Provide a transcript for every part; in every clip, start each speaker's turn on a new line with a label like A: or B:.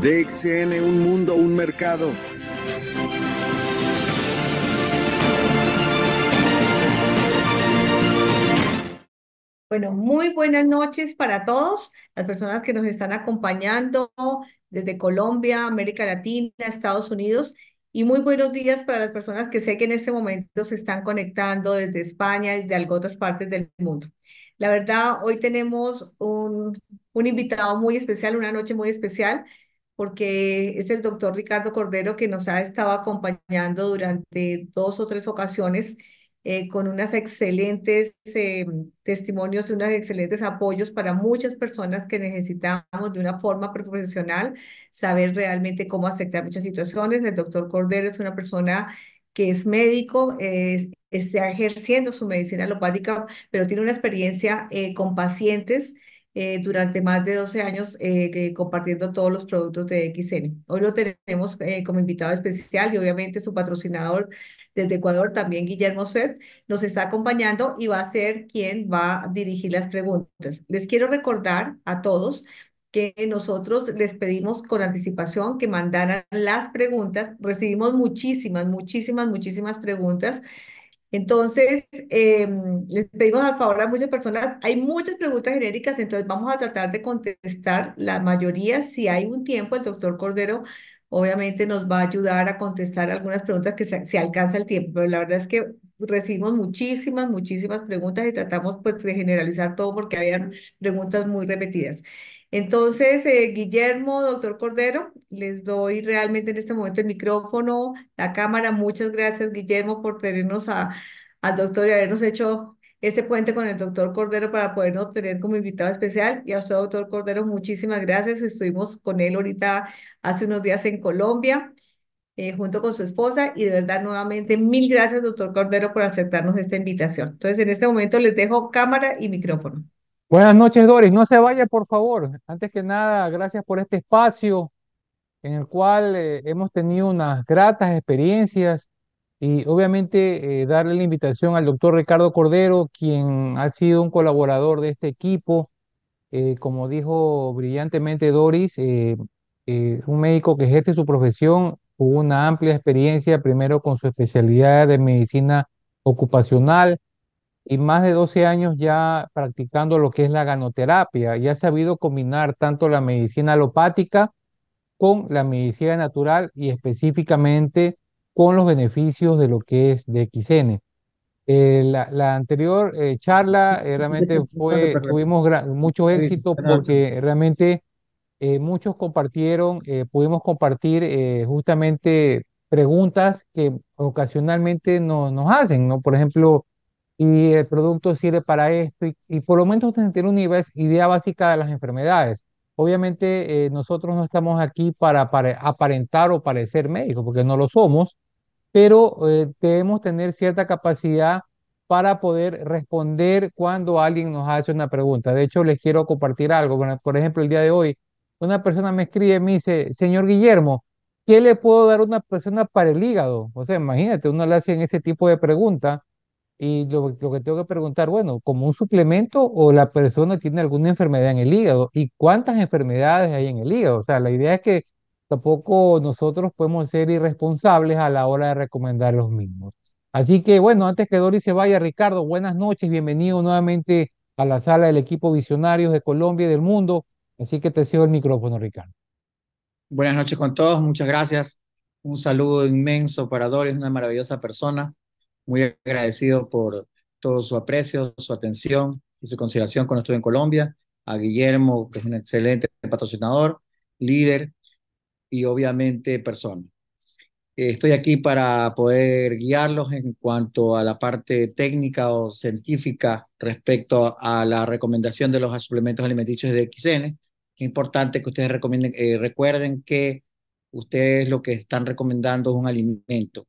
A: DXN, un mundo, un mercado.
B: Bueno, muy buenas noches para todos, las personas que nos están acompañando desde Colombia, América Latina, Estados Unidos, y muy buenos días para las personas que sé que en este momento se están conectando desde España y de otras partes del mundo. La verdad, hoy tenemos un, un invitado muy especial, una noche muy especial porque es el doctor Ricardo Cordero que nos ha estado acompañando durante dos o tres ocasiones eh, con unas excelentes eh, testimonios y unos excelentes apoyos para muchas personas que necesitamos de una forma profesional saber realmente cómo aceptar muchas situaciones. El doctor Cordero es una persona que es médico, está ejerciendo su medicina alopática, pero tiene una experiencia eh, con pacientes eh, durante más de 12 años eh, compartiendo todos los productos de XN. Hoy lo tenemos eh, como invitado especial y obviamente su patrocinador desde Ecuador, también Guillermo Set, nos está acompañando y va a ser quien va a dirigir las preguntas. Les quiero recordar a todos que nosotros les pedimos con anticipación que mandaran las preguntas. Recibimos muchísimas, muchísimas, muchísimas preguntas. Entonces, em, les pedimos a favor a muchas personas, hay muchas preguntas genéricas, entonces vamos a tratar de contestar la mayoría. Si hay un tiempo, el doctor Cordero obviamente nos va a ayudar a contestar algunas preguntas que se, alcanza el tiempo, pero la verdad es que recibimos muchísimas, muchísimas preguntas y tratamos pues de generalizar todo porque habían preguntas muy repetidas. Entonces, eh, Guillermo, doctor Cordero, les doy realmente en este momento el micrófono, la cámara. Muchas gracias, Guillermo, por tenernos a, al doctor y habernos hecho ese puente con el doctor Cordero para podernos tener como invitado especial. Y a usted, doctor Cordero, muchísimas gracias. Estuvimos con él ahorita hace unos días en Colombia, eh, junto con su esposa. Y de verdad, nuevamente, mil gracias, doctor Cordero, por aceptarnos esta invitación. Entonces, en este momento les dejo cámara y micrófono.
A: Buenas noches, Doris. No se vaya, por favor.
B: Antes que nada, gracias por
A: este espacio en el cual eh, hemos tenido unas gratas experiencias y obviamente eh, darle la invitación al doctor Ricardo Cordero, quien ha sido un colaborador de este equipo. Eh, como dijo brillantemente Doris, un médico que ejerce su profesión, tuvo una amplia experiencia primero con su especialidad de medicina ocupacional, y más de 12 años ya practicando lo que es la ganoterapia y ha sabido combinar tanto la medicina alopática con la medicina natural y específicamente con los beneficios de lo que es de XN. Eh, la, la, anterior eh, charla eh, realmente fue, tuvimos mucho éxito porque realmente muchos compartieron, pudimos compartir justamente preguntas que ocasionalmente no, nos hacen, ¿no? Por ejemplo, y el producto sirve para esto y, por lo menos tener una idea básica de las enfermedades. Obviamente eh, nosotros no estamos aquí para, aparentar o parecer médicos, porque no lo somos, pero eh, debemos tener cierta capacidad para poder responder cuando alguien nos hace una pregunta. De hecho, les quiero compartir algo. por ejemplo, el día de hoy, una persona me escribe y me dice, señor Guillermo, ¿qué le puedo dar a una persona para el hígado? O sea, imagínate, uno le hace ese tipo de pregunta y lo, que tengo que preguntar, bueno, como un suplemento o la persona tiene alguna enfermedad en el hígado y cuántas enfermedades hay en el hígado. O sea, la idea es que tampoco nosotros podemos ser irresponsables a la hora de recomendar los mismos. Así que bueno, antes que Dori se vaya, Ricardo, buenas noches, bienvenido nuevamente a la sala del equipo Visionarios de Colombia y del mundo. Así que te cedo el micrófono, Ricardo.
C: Buenas noches con todos, muchas gracias. Un saludo inmenso para Dori, es una maravillosa persona muy agradecido por todo su aprecio, su atención y su consideración cuando estuve en Colombia. A Guillermo, que es un excelente patrocinador, líder y obviamente persona. Estoy aquí para poder guiarlos en cuanto a la parte técnica o científica respecto a la recomendación de los suplementos alimenticios de XN. Es importante que ustedes eh, recuerden que ustedes lo que están recomendando es un alimento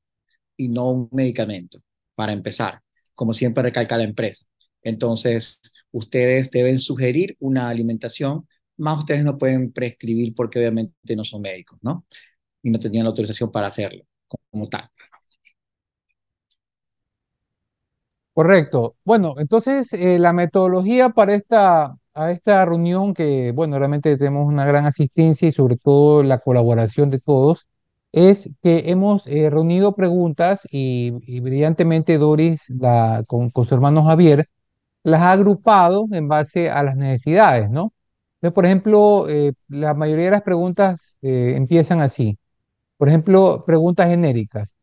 C: y no un medicamento para empezar, como siempre recalca la empresa. Entonces, ustedes deben sugerir una alimentación, más ustedes no pueden prescribir porque obviamente no son médicos, ¿no? Y no tenían la autorización para hacerlo como tal.
A: Correcto. Bueno, entonces eh, la metodología para esta, a esta reunión, que bueno, realmente tenemos una gran asistencia y sobre todo la colaboración de todos, es que hemos eh, reunido preguntas y, brillantemente Doris con, su hermano Javier las ha agrupado en base a las necesidades, ¿no? por ejemplo, eh, la mayoría de las preguntas eh, empiezan así. Por ejemplo, preguntas genéricas.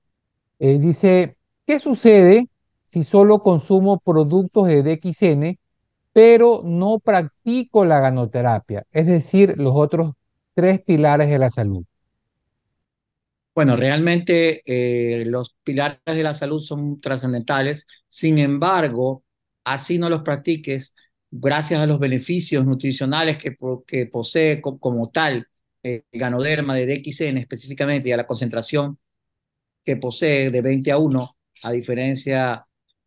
A: dice, ¿qué sucede si solo consumo productos de DXN, pero no practico la ganoterapia? Es decir, los otros tres pilares de la salud.
C: Bueno, realmente eh, los pilares de la salud son trascendentales, sin embargo, así no los practiques, gracias a los beneficios nutricionales que, posee como, tal eh, el ganoderma de DXN específicamente y a la concentración que posee de 20 a 1, a diferencia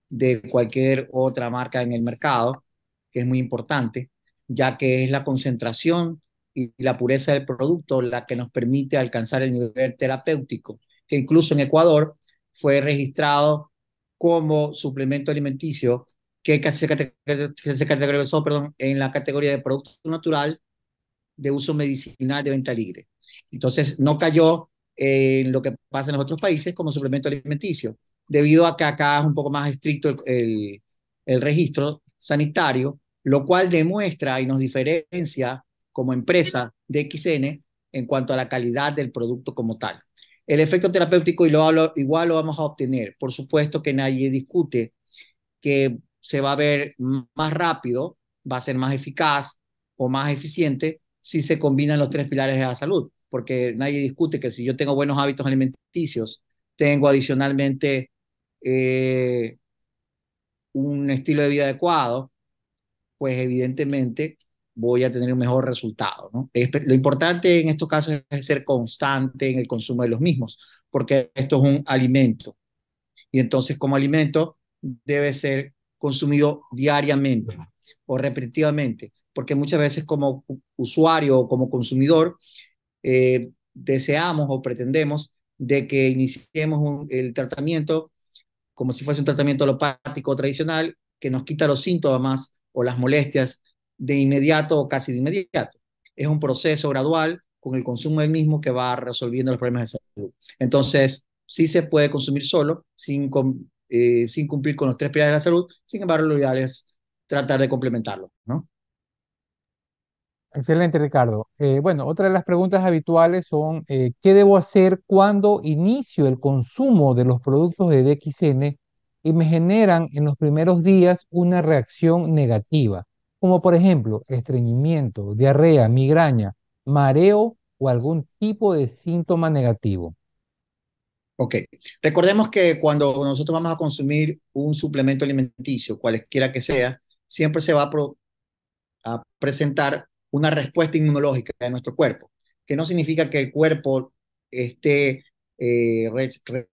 C: de cualquier otra marca en el mercado, que es muy importante, ya que es la concentración y la pureza del producto la que nos permite alcanzar el nivel terapéutico, que incluso en Ecuador fue registrado como suplemento alimenticio que se categorizó perdón, en la categoría de producto natural de uso medicinal de venta libre. Entonces, no cayó en lo que pasa en los otros países como suplemento alimenticio, debido a que acá es un poco más estricto el, el, el registro sanitario, lo cual demuestra y nos diferencia como empresa de XN en cuanto a la calidad del producto como tal. El efecto terapéutico igual lo vamos a obtener. Por supuesto que nadie discute que se va a ver más rápido, va a ser más eficaz o más eficiente si se combinan los tres pilares de la salud, porque nadie discute que si yo tengo buenos hábitos alimenticios, tengo adicionalmente eh, un estilo de vida adecuado, pues evidentemente voy a tener un mejor resultado. ¿no? Lo importante en estos casos es ser constante en el consumo de los mismos, porque esto es un alimento. Y entonces como alimento debe ser consumido diariamente o repetitivamente, porque muchas veces como usuario o como consumidor eh, deseamos o pretendemos de que iniciemos el tratamiento como si fuese un tratamiento alopático tradicional que nos quita los síntomas o las molestias de inmediato o casi de inmediato. Es un proceso gradual con el consumo del mismo que va resolviendo los problemas de salud. Entonces, sí se puede consumir solo, sin, eh, sin cumplir con los tres pilares de la salud, sin embargo, lo ideal es tratar de complementarlo,
A: ¿no? Excelente, Ricardo. Eh, bueno, otra de las preguntas habituales son, eh, ¿qué debo hacer cuando inicio el consumo de los productos de DXN y me generan en los primeros días una reacción negativa? como por ejemplo estreñimiento, diarrea, migraña, mareo o algún tipo de síntoma negativo. Ok, recordemos
C: que cuando nosotros vamos a consumir un suplemento alimenticio, cualesquiera que sea, siempre se va a, presentar una respuesta inmunológica de nuestro cuerpo, que no significa que el cuerpo esté eh,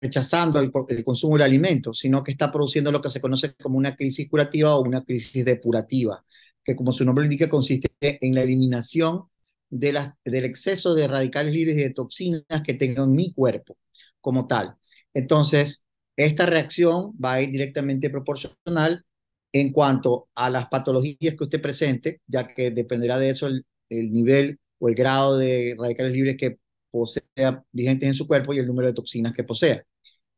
C: rechazando el, consumo del alimento, sino que está produciendo lo que se conoce como una crisis curativa o una crisis depurativa que como su nombre indica consiste en la eliminación de las, del exceso de radicales libres y de toxinas que tengo en mi cuerpo como tal. Entonces, esta reacción va a ir directamente proporcional en cuanto a las patologías que usted presente, ya que dependerá de eso el, el nivel o el grado de radicales libres que posea vigentes en su cuerpo y el número de toxinas que posea,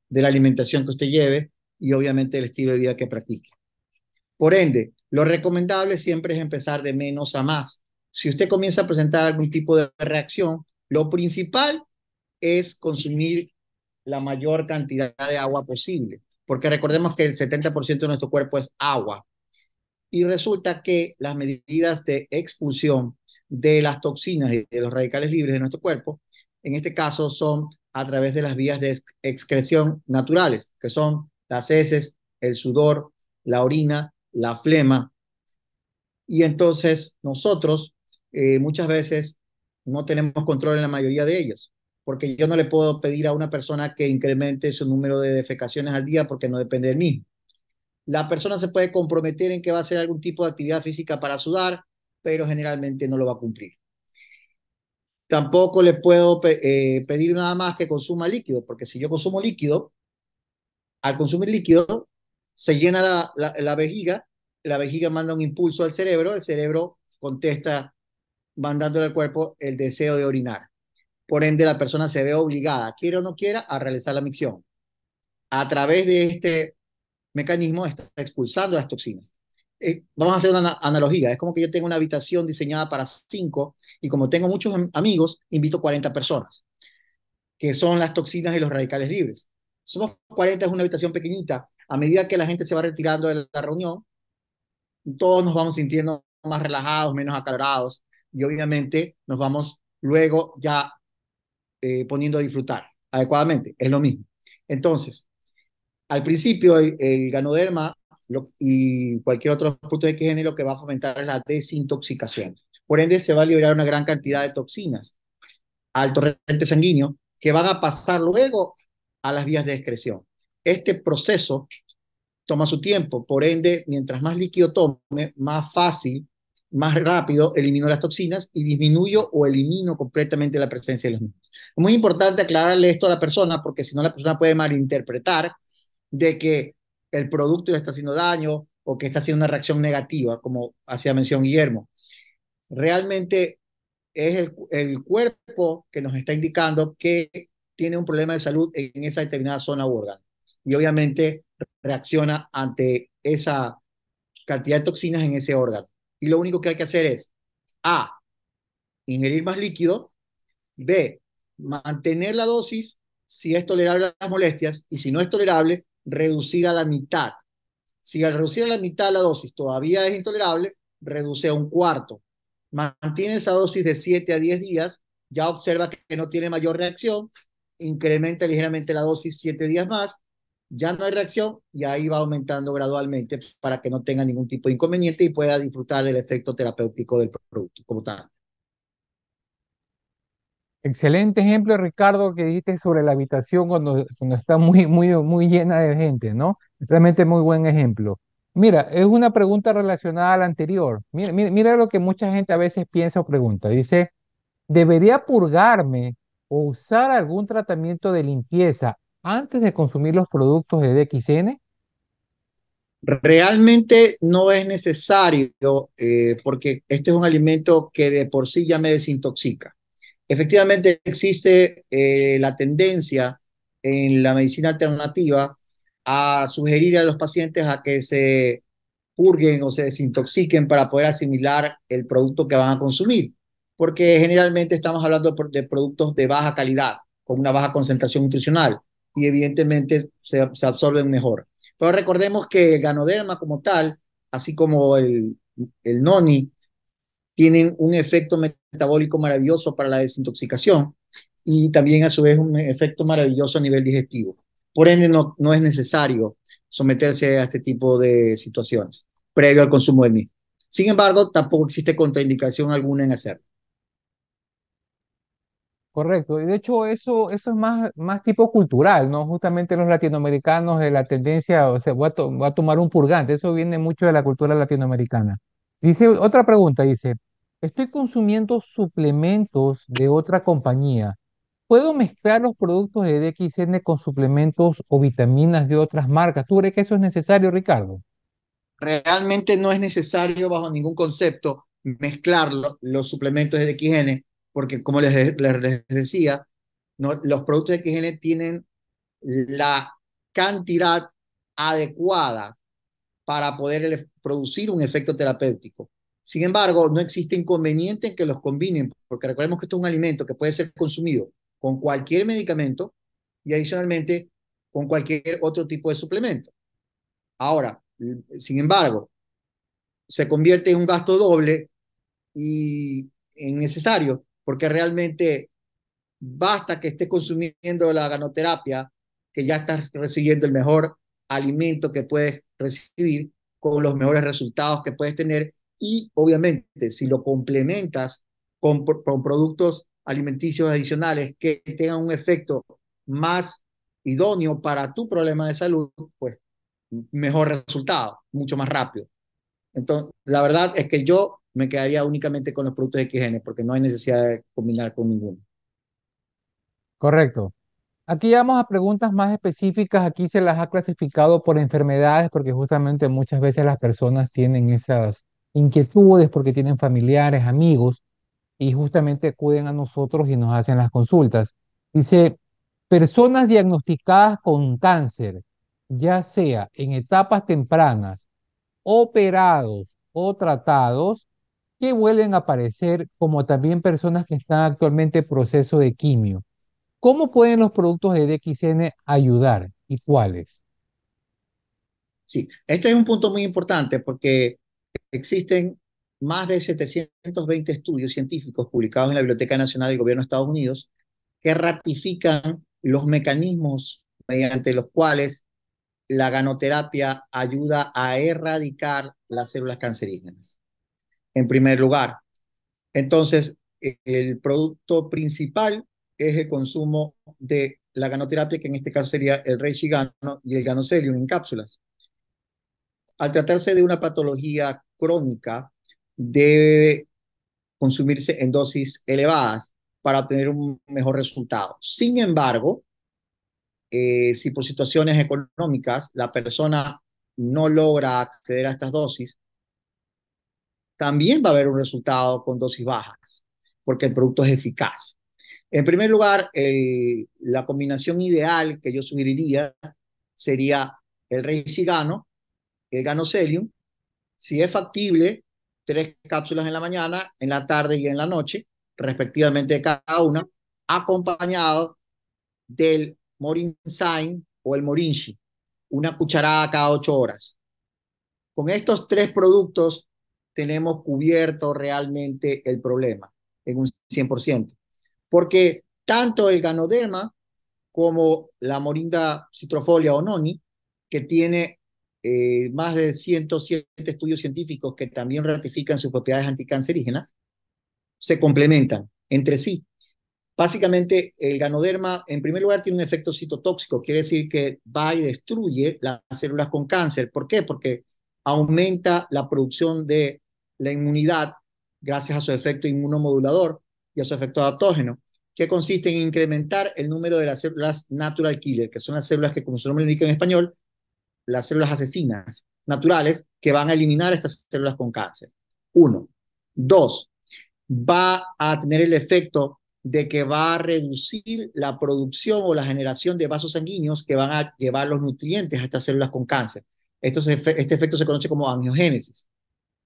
C: de la alimentación que usted lleve y obviamente el estilo de vida que practique. Por ende, lo recomendable siempre es empezar de menos a más. Si usted comienza a presentar algún tipo de reacción, lo principal es consumir la mayor cantidad de agua posible, porque recordemos que el 70% de nuestro cuerpo es agua. Y resulta que las medidas de expulsión de las toxinas y de los radicales libres de nuestro cuerpo, en este caso son a través de las vías de excreción naturales, que son las heces, el sudor, la orina la flema. Y entonces nosotros eh, muchas veces no tenemos control en la mayoría de ellos, porque yo no le puedo pedir a una persona que incremente su número de defecaciones al día porque no depende de mí. La persona se puede comprometer en que va a hacer algún tipo de actividad física para sudar, pero generalmente no lo va a cumplir. Tampoco le puedo eh, pedir nada más que consuma líquido, porque si yo consumo líquido, al consumir líquido, se llena la, la, vejiga, la vejiga manda un impulso al cerebro, el cerebro contesta mandándole al cuerpo el deseo de orinar. Por ende, la persona se ve obligada, quiera o no quiera, a realizar la micción. A través de este mecanismo está expulsando las toxinas. Eh, vamos a hacer una analogía. Es como que yo tengo una habitación diseñada para cinco y como tengo muchos amigos, invito 40 personas, que son las toxinas y los radicales libres. Somos 40, es una habitación pequeñita, a medida que la gente se va retirando de la reunión, todos nos vamos sintiendo más relajados, menos acalorados y obviamente nos vamos luego ya eh, poniendo a disfrutar adecuadamente. Es lo mismo. Entonces, al principio el, ganoderma y cualquier otro producto de XN lo que va a fomentar es la desintoxicación. Por ende, se va a liberar una gran cantidad de toxinas al torrente sanguíneo que van a pasar luego a las vías de excreción. Este proceso toma su tiempo, por ende, mientras más líquido tome, más fácil, más rápido elimino las toxinas y disminuyo o elimino completamente la presencia de los mismos. Es muy importante aclararle esto a la persona porque si no la persona puede malinterpretar de que el producto le está haciendo daño o que está haciendo una reacción negativa, como hacía mención Guillermo. Realmente es el, el, cuerpo que nos está indicando que tiene un problema de salud en esa determinada zona u órgano y obviamente reacciona ante esa cantidad de toxinas en ese órgano. Y lo único que hay que hacer es A, ingerir más líquido, B, mantener la dosis si es tolerable las molestias y si no es tolerable, reducir a la mitad. Si al reducir a la mitad la dosis todavía es intolerable, reduce a un cuarto. Mantiene esa dosis de 7 a 10 días, ya observa que no tiene mayor reacción, incrementa ligeramente la dosis 7 días más ya no hay reacción y ahí va aumentando gradualmente para que no tenga ningún tipo de inconveniente y pueda disfrutar del efecto terapéutico del producto como tal.
A: Excelente ejemplo, Ricardo, que dijiste sobre la habitación cuando, cuando está muy, muy, muy llena de gente, ¿no? Realmente muy buen ejemplo. Mira, es una pregunta relacionada a la anterior. mira lo que mucha gente a veces piensa o pregunta. Dice, ¿debería purgarme o usar algún tratamiento de limpieza antes de consumir los productos de DXN?
C: Realmente no es necesario eh, porque este es un alimento que de por sí ya me desintoxica. Efectivamente existe eh, la tendencia en la medicina alternativa a sugerir a los pacientes a que se purguen o se desintoxiquen para poder asimilar el producto que van a consumir, porque generalmente estamos hablando de productos de baja calidad, con una baja concentración nutricional y evidentemente se, absorben mejor. Pero recordemos que el ganoderma como tal, así como el, el noni, tienen un efecto metabólico maravilloso para la desintoxicación y también a su vez un efecto maravilloso a nivel digestivo. Por ende, no, no es necesario someterse a este tipo de situaciones previo al consumo de mismo. Sin embargo, tampoco existe contraindicación alguna en hacerlo.
A: Correcto, y de hecho eso, eso es más, más tipo cultural, ¿no? Justamente los latinoamericanos de eh, la tendencia, o sea, va a, a tomar un purgante, eso viene mucho de la cultura latinoamericana. Dice, otra pregunta, dice, estoy consumiendo suplementos de otra compañía. ¿Puedo mezclar los productos de DXN con suplementos o vitaminas de otras marcas? ¿Tú crees que eso es necesario, Ricardo?
C: Realmente no es necesario bajo ningún concepto mezclar los suplementos de DXN porque como les, les, decía, los productos de XN tienen la cantidad adecuada para poder producir un efecto terapéutico. Sin embargo, no existe inconveniente en que los combinen, porque recordemos que esto es un alimento que puede ser consumido con cualquier medicamento y adicionalmente con cualquier otro tipo de suplemento. Ahora, sin embargo, se convierte en un gasto doble y en necesario porque realmente basta que estés consumiendo la ganoterapia, que ya estás recibiendo el mejor alimento que puedes recibir con los mejores resultados que puedes tener y obviamente si lo complementas con, productos alimenticios adicionales que tengan un efecto más idóneo para tu problema de salud, pues mejor resultado, mucho más rápido. Entonces, la verdad es que yo me quedaría únicamente con los productos XGN porque no hay necesidad de combinar con ninguno.
A: Correcto. Aquí vamos a preguntas más específicas. Aquí se las ha clasificado por enfermedades porque justamente muchas veces las personas tienen esas inquietudes porque tienen familiares, amigos y justamente acuden a nosotros y nos hacen las consultas. Dice, personas diagnosticadas con cáncer, ya sea en etapas tempranas, operados o tratados, que vuelven a aparecer, como también personas que están actualmente en proceso de quimio. ¿Cómo pueden los productos de DXN ayudar y cuáles?
C: Sí, este es un punto muy importante porque existen más de 720 estudios científicos publicados en la Biblioteca Nacional del Gobierno de Estados Unidos que ratifican los mecanismos mediante los cuales la ganoterapia ayuda a erradicar las células cancerígenas en primer lugar. Entonces, el producto principal es el consumo de la ganoterapia, que en este caso sería el rey gano y el ganocelium en cápsulas. Al tratarse de una patología crónica, debe consumirse en dosis elevadas para obtener un mejor resultado. Sin embargo, eh, si por situaciones económicas la persona no logra acceder a estas dosis, también va a haber un resultado con dosis bajas, porque el producto es eficaz. En primer lugar, la combinación ideal que yo sugeriría sería el cigano el ganocelium, si es factible, tres cápsulas en la mañana, en la tarde y en la noche, respectivamente cada una, acompañado del Morinshine o el Morinchi, una cucharada cada ocho horas. Con estos tres productos tenemos cubierto realmente el problema en un 100%. Porque tanto el ganoderma como la morinda citrofolia o noni, que tiene eh, más de 107 estudios científicos que también ratifican sus propiedades anticancerígenas, se complementan entre sí. Básicamente, el ganoderma, en primer lugar, tiene un efecto citotóxico, quiere decir que va y destruye las células con cáncer. ¿Por qué? Porque aumenta la producción de la inmunidad gracias a su efecto inmunomodulador y a su efecto adaptógeno, que consiste en incrementar el número de las células natural killer, que son las células que, como su nombre indica en español, las células asesinas naturales que van a eliminar estas células con cáncer. Uno. Dos, va a tener el efecto de que va a reducir la producción o la generación de vasos sanguíneos que van a llevar los nutrientes a estas células con cáncer. este efecto se conoce como angiogénesis.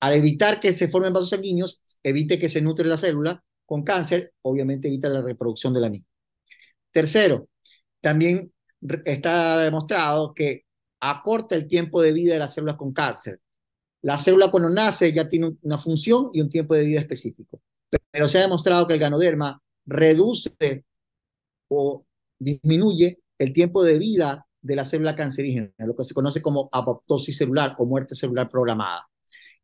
C: Al evitar que se formen vasos sanguíneos, evite que se nutre la célula con cáncer, obviamente evita la reproducción de la misma. Tercero, también está demostrado que acorta el tiempo de vida de las células con cáncer. La célula cuando nace ya tiene una función y un tiempo de vida específico, pero se ha demostrado que el ganoderma reduce o disminuye el tiempo de vida de la célula cancerígena, lo que se conoce como apoptosis celular o muerte celular programada.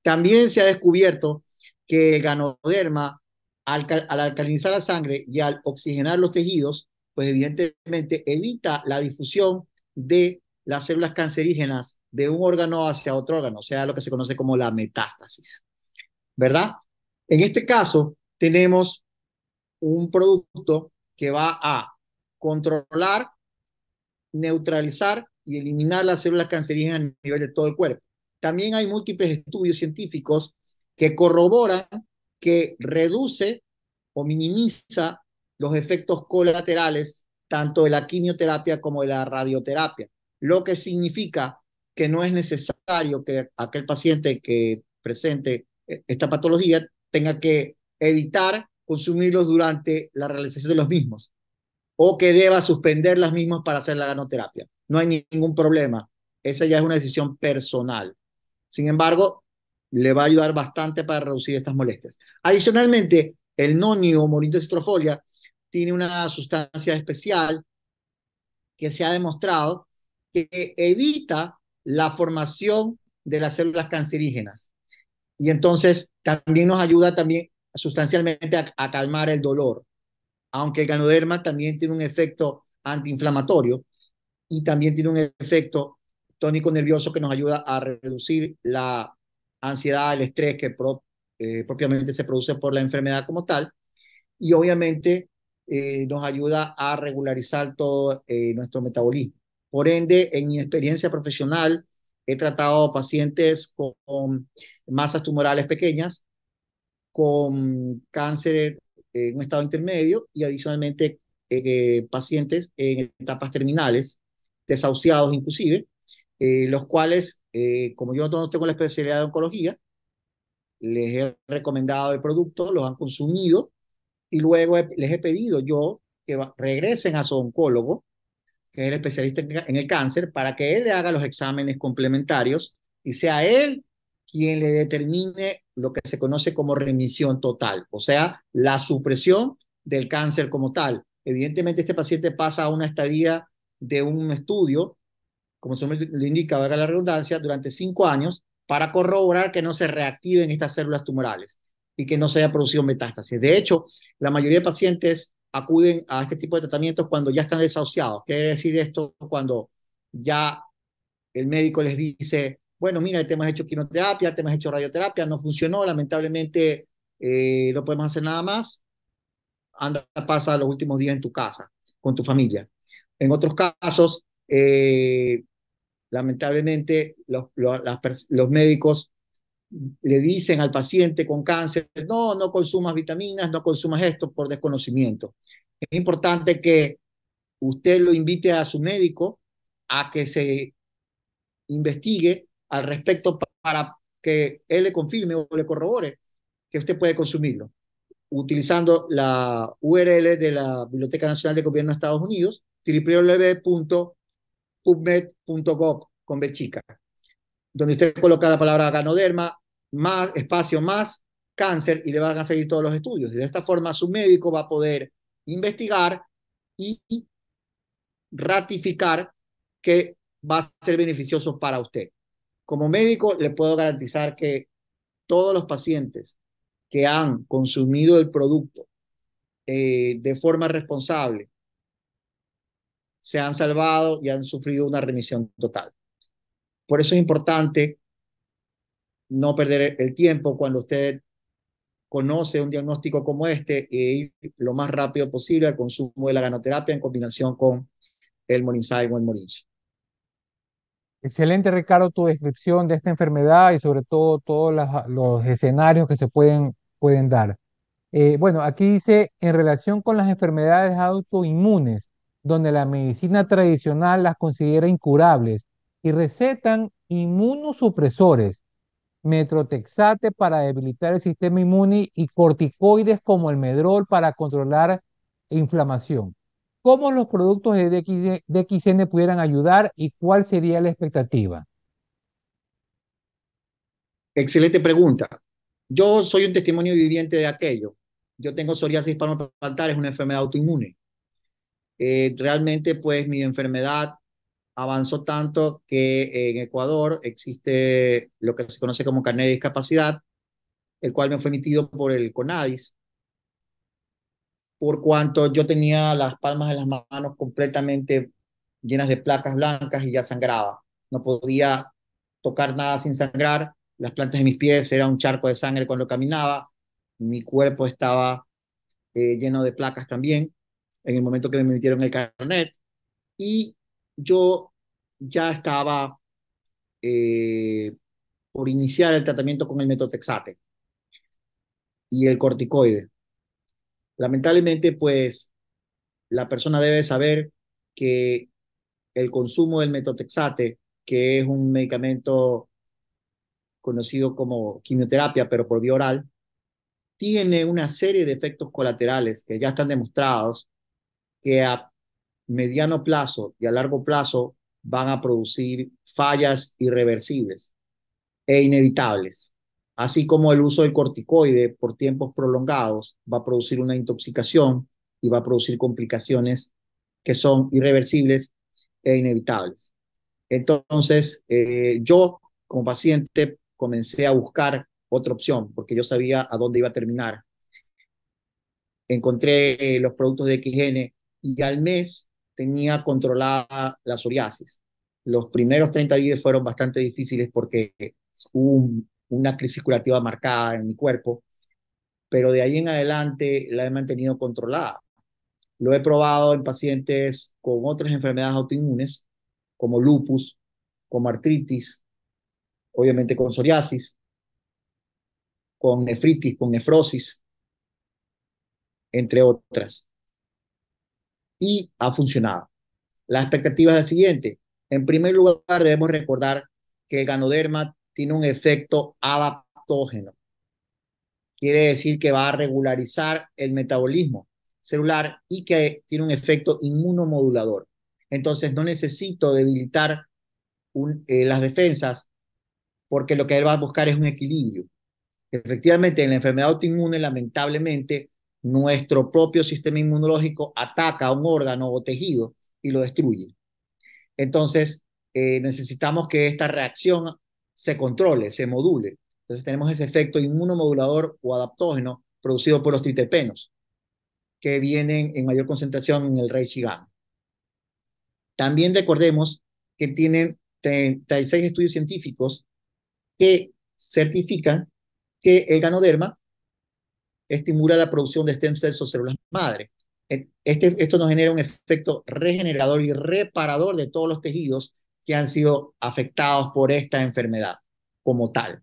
C: También se ha descubierto que el ganoderma, al, alcalinizar la sangre y al oxigenar los tejidos, pues evidentemente evita la difusión de las células cancerígenas de un órgano hacia otro órgano, o sea, lo que se conoce como la metástasis. ¿Verdad? En este caso, tenemos un producto que va a controlar, neutralizar y eliminar las células cancerígenas a nivel de todo el cuerpo también hay múltiples estudios científicos que corroboran que reduce o minimiza los efectos colaterales tanto de la quimioterapia como de la radioterapia, lo que significa que no es necesario que aquel paciente que presente eh, esta patología tenga que evitar consumirlos durante la realización de los mismos o que deba suspender las mismas para hacer la ganoterapia. No hay ningún problema. Esa ya es una decisión personal. Sin embargo, le va a ayudar bastante para reducir estas molestias. Adicionalmente, el nonio de citrofolia tiene una sustancia especial que se ha demostrado que evita la formación de las células cancerígenas. Y entonces también nos ayuda también sustancialmente a, a calmar el dolor. Aunque el ganoderma también tiene un efecto antiinflamatorio y también tiene un efecto tónico nervioso que nos ayuda a reducir la ansiedad, el estrés que eh, propiamente se produce por la enfermedad como tal. Y obviamente eh, nos ayuda a regularizar todo eh, nuestro metabolismo. Por ende, en mi experiencia profesional, he tratado pacientes con masas tumorales pequeñas, con cáncer en un estado intermedio y adicionalmente pacientes en etapas terminales, desahuciados inclusive, eh, los cuales, eh, como yo no tengo la especialidad de oncología, les he recomendado el producto, los han consumido y luego les he pedido yo que regresen a su oncólogo, que es el especialista en el cáncer, para que él le haga los exámenes complementarios y sea él quien le determine lo que se conoce como remisión total, o sea, la supresión del cáncer como tal. Evidentemente este paciente pasa a una estadía de un estudio como se nombre lo indica, valga la redundancia, durante cinco años para corroborar que no se reactiven estas células tumorales y que no se haya producido metástasis. De hecho, la mayoría de pacientes acuden a este tipo de tratamientos cuando ya están desahuciados. ¿Qué quiere decir esto? Cuando ya el médico les dice, bueno, mira, te hemos hecho quimioterapia, te hemos hecho radioterapia, no funcionó, lamentablemente eh, no podemos hacer nada más, anda, pasa los últimos días en tu casa, con tu familia. En otros casos, eh, lamentablemente los, médicos le dicen al paciente con cáncer, no, no consumas vitaminas, no consumas esto por desconocimiento. Es importante que usted lo invite a su médico a que se investigue al respecto para que él le confirme o le corrobore que usted puede consumirlo, utilizando la URL de la Biblioteca Nacional de Gobierno de Estados Unidos, www pubmed.gov con B donde usted coloca la palabra ganoderma, más espacio más cáncer y le van a salir todos los estudios. de esta forma su médico va a poder investigar y ratificar que va a ser beneficioso para usted. Como médico le puedo garantizar que todos los pacientes que han consumido el producto eh, de forma responsable se han salvado y han sufrido una remisión total. Por eso es importante no perder el tiempo cuando usted conoce un diagnóstico como este y ir lo más rápido posible al consumo de la ganoterapia en combinación con el Morinzai o el Morinchi.
A: Excelente, Ricardo, tu descripción de esta enfermedad y sobre todo todos los escenarios que se pueden, pueden dar. Eh, bueno, aquí dice, en relación con las enfermedades autoinmunes, donde la medicina tradicional las considera incurables y recetan inmunosupresores, metrotexate para debilitar el sistema inmune y corticoides como el medrol para controlar inflamación. ¿Cómo los productos de DXN pudieran ayudar y cuál sería la expectativa?
C: Excelente pregunta. Yo soy un testimonio viviente de aquello. Yo tengo psoriasis plantar, es una enfermedad autoinmune. Eh, realmente, pues mi enfermedad avanzó tanto que en Ecuador existe lo que se conoce como carné de discapacidad, el cual me fue emitido por el CONADIS, por cuanto yo tenía las palmas de las manos completamente llenas de placas blancas y ya sangraba. No podía tocar nada sin sangrar, las plantas de mis pies era un charco de sangre cuando caminaba, mi cuerpo estaba eh, lleno de placas también en el momento que me emitieron el carnet, y yo ya estaba eh, por iniciar el tratamiento con el metotrexate y el corticoide. Lamentablemente, pues, la persona debe saber que el consumo del metotrexate, que es un medicamento conocido como quimioterapia, pero por vía oral, tiene una serie de efectos colaterales que ya están demostrados que a mediano plazo y a largo plazo van a producir fallas irreversibles e inevitables, así como el uso del corticoide por tiempos prolongados va a producir una intoxicación y va a producir complicaciones que son irreversibles e inevitables. Entonces, eh, yo como paciente comencé a buscar otra opción porque yo sabía a dónde iba a terminar. Encontré eh, los productos de XN y al mes tenía controlada la psoriasis. Los primeros 30 días fueron bastante difíciles porque hubo una crisis curativa marcada en mi cuerpo, pero de ahí en adelante la he mantenido controlada. Lo he probado en pacientes con otras enfermedades autoinmunes, como lupus, como artritis, obviamente con psoriasis, con nefritis, con nefrosis, entre otras y ha funcionado. La expectativa es la siguiente. En primer lugar, debemos recordar que el ganoderma tiene un efecto adaptógeno. Quiere decir que va a regularizar el metabolismo celular y que tiene un efecto inmunomodulador. Entonces, no necesito debilitar eh, las defensas porque lo que él va a buscar es un equilibrio. Efectivamente, en la enfermedad autoinmune, lamentablemente, nuestro propio sistema inmunológico ataca a un órgano o tejido y lo destruye. Entonces, eh, necesitamos que esta reacción se controle, se module. Entonces, tenemos ese efecto inmunomodulador o adaptógeno producido por los triterpenos, que vienen en mayor concentración en el rey Shigano. También recordemos que tienen 36 estudios científicos que certifican que el ganoderma estimula la producción de stem cells o células madre. Este, esto nos genera un efecto regenerador y reparador de todos los tejidos que han sido afectados por esta enfermedad como tal.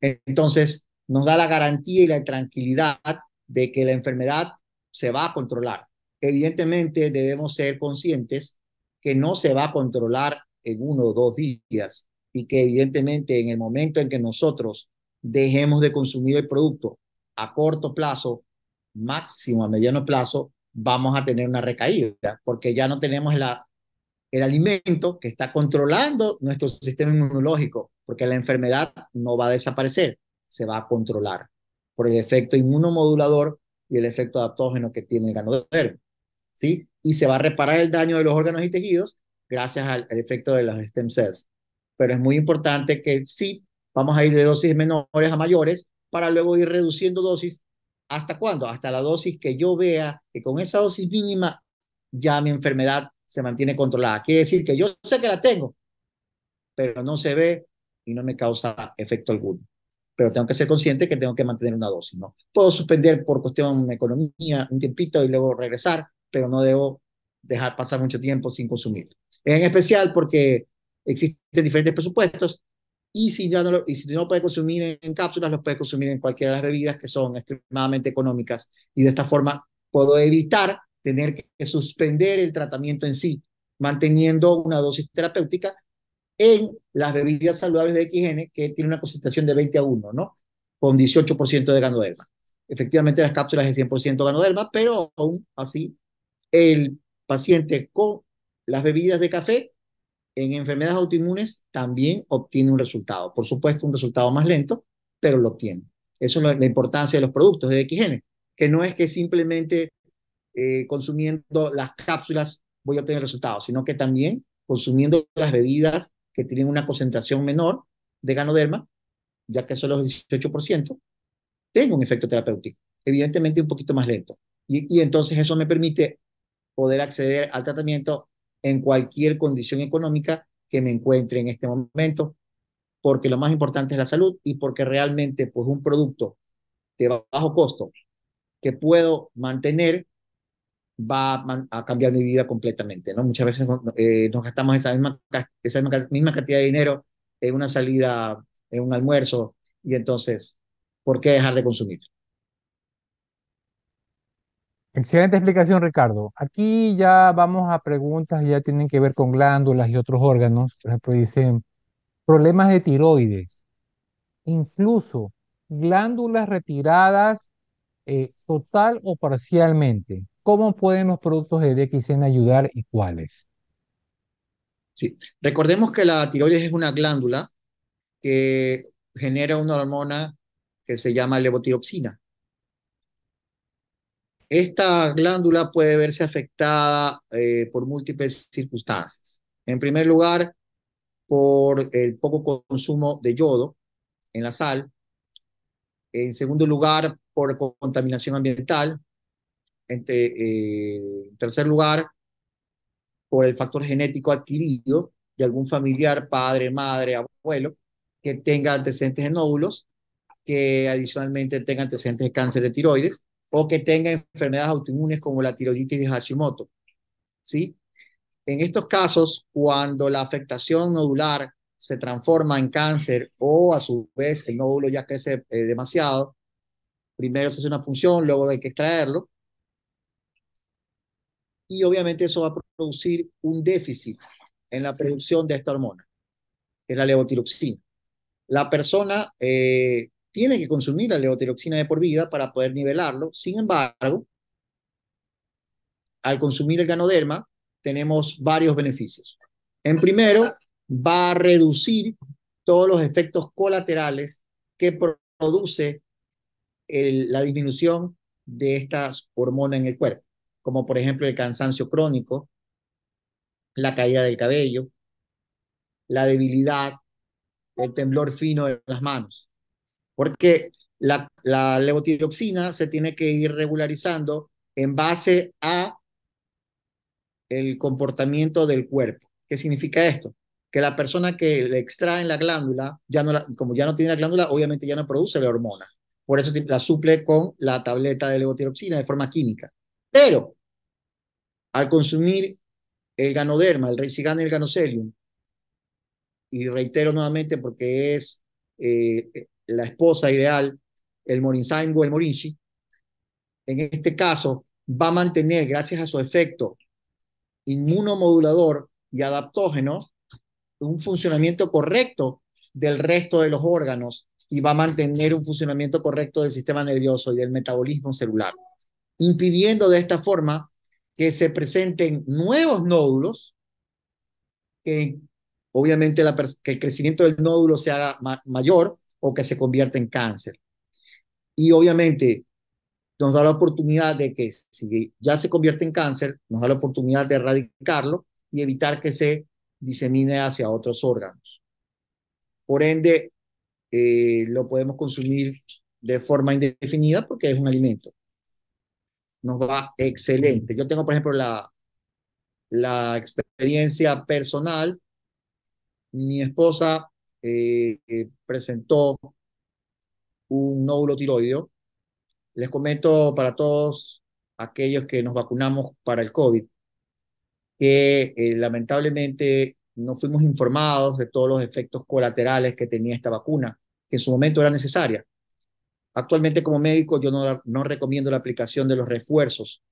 C: Entonces, nos da la garantía y la tranquilidad de que la enfermedad se va a controlar. Evidentemente, debemos ser conscientes que no se va a controlar en uno o dos días y que evidentemente en el momento en que nosotros dejemos de consumir el producto a corto plazo, máximo a mediano plazo, vamos a tener una recaída, porque ya no tenemos la, el alimento que está controlando nuestro sistema inmunológico, porque la enfermedad no va a desaparecer, se va a controlar por el efecto inmunomodulador y el efecto adaptógeno que tiene el ganoderma. ¿sí? Y se va a reparar el daño de los órganos y tejidos gracias al, al efecto de las stem cells. Pero es muy importante que sí, vamos a ir de dosis menores a mayores, para luego ir reduciendo dosis. ¿Hasta cuándo? Hasta la dosis que yo vea que con esa dosis mínima ya mi enfermedad se mantiene controlada. Quiere decir que yo sé que la tengo, pero no se ve y no me causa efecto alguno. Pero tengo que ser consciente que tengo que mantener una dosis, ¿no? Puedo suspender por cuestión de economía un tiempito y luego regresar, pero no debo dejar pasar mucho tiempo sin consumir. En especial porque existen diferentes presupuestos y si, ya no lo, y si no puede consumir en, cápsulas, los puede consumir en cualquiera de las bebidas que son extremadamente económicas. Y de esta forma puedo evitar tener que suspender el tratamiento en sí, manteniendo una dosis terapéutica en las bebidas saludables de XN, que tiene una concentración de 20 a 1, ¿no? Con 18% de ganoderma. Efectivamente, las cápsulas es 100% ganoderma, pero aún así, el paciente con las bebidas de café en enfermedades autoinmunes también obtiene un resultado. Por supuesto, un resultado más lento, pero lo obtiene. Eso es la importancia de los productos de XGN, que no es que simplemente eh, consumiendo las cápsulas voy a obtener resultados, sino que también consumiendo las bebidas que tienen una concentración menor de ganoderma, ya que son los 18%, tengo un efecto terapéutico, evidentemente un poquito más lento. Y, y entonces eso me permite poder acceder al tratamiento en cualquier condición económica que me encuentre en este momento, porque lo más importante es la salud y porque realmente pues un producto de bajo costo que puedo mantener va a, cambiar mi vida completamente, ¿no? Muchas veces eh, nos gastamos esa misma, esa misma cantidad de dinero en una salida, en un almuerzo, y entonces, ¿por qué dejar de consumir?
A: Excelente explicación, Ricardo. Aquí ya vamos a preguntas que ya tienen que ver con glándulas y otros órganos. Por dicen problemas de tiroides, incluso glándulas retiradas eh, total o parcialmente. ¿Cómo pueden los productos de DXN ayudar y cuáles?
C: Sí, recordemos que la tiroides es una glándula que genera una hormona que se llama levotiroxina. Esta glándula puede verse afectada eh, por múltiples circunstancias. En primer lugar, por el poco consumo de yodo en la sal. En segundo lugar, por contaminación ambiental. Eh, en tercer lugar, por el factor genético adquirido de algún familiar, padre, madre, abuelo, que tenga antecedentes de nódulos, que adicionalmente tenga antecedentes de cáncer de tiroides o que tenga enfermedades autoinmunes como la tiroiditis de Hashimoto. ¿Sí? En estos casos, cuando la afectación nodular se transforma en cáncer o a su vez el nódulo ya crece eh, demasiado, primero se hace una punción, luego hay que extraerlo. Y obviamente eso va a producir un déficit en la producción de esta hormona, que es la levotiroxina. La persona eh, tiene que consumir la levotiroxina de por vida para poder nivelarlo. Sin embargo, al consumir el ganoderma, tenemos varios beneficios. En primero, va a reducir todos los efectos colaterales que produce la disminución de estas hormonas en el cuerpo, como por ejemplo el cansancio crónico, la caída del cabello, la debilidad, el temblor fino de las manos porque la, la levotiroxina se tiene que ir regularizando en base a el comportamiento del cuerpo. ¿Qué significa esto? Que la persona que le extraen la glándula, ya no como ya no tiene la glándula, obviamente ya no produce la hormona. Por eso la suple con la tableta de levotiroxina de forma química. Pero al consumir el ganoderma, el si y el ganocelium, y reitero nuevamente porque es eh, la esposa ideal, el Morinsango, el morinchi, en este caso va a mantener, gracias a su efecto inmunomodulador y adaptógeno, un funcionamiento correcto del resto de los órganos y va a mantener un funcionamiento correcto del sistema nervioso y del metabolismo celular, impidiendo de esta forma que se presenten nuevos nódulos, que obviamente que el crecimiento del nódulo se haga mayor o que se convierte en cáncer. Y obviamente nos da la oportunidad de que si ya se convierte en cáncer, nos da la oportunidad de erradicarlo y evitar que se disemine hacia otros órganos. Por ende, eh, lo podemos consumir de forma indefinida porque es un alimento. Nos va excelente. Yo tengo, por ejemplo, la, la experiencia personal. Mi esposa eh, eh, presentó un nódulo tiroideo. Les comento para todos aquellos que nos vacunamos para el COVID que eh, lamentablemente no fuimos informados de todos los efectos colaterales que tenía esta vacuna, que en su momento era necesaria. Actualmente como médico yo no recomiendo la aplicación de los refuerzos,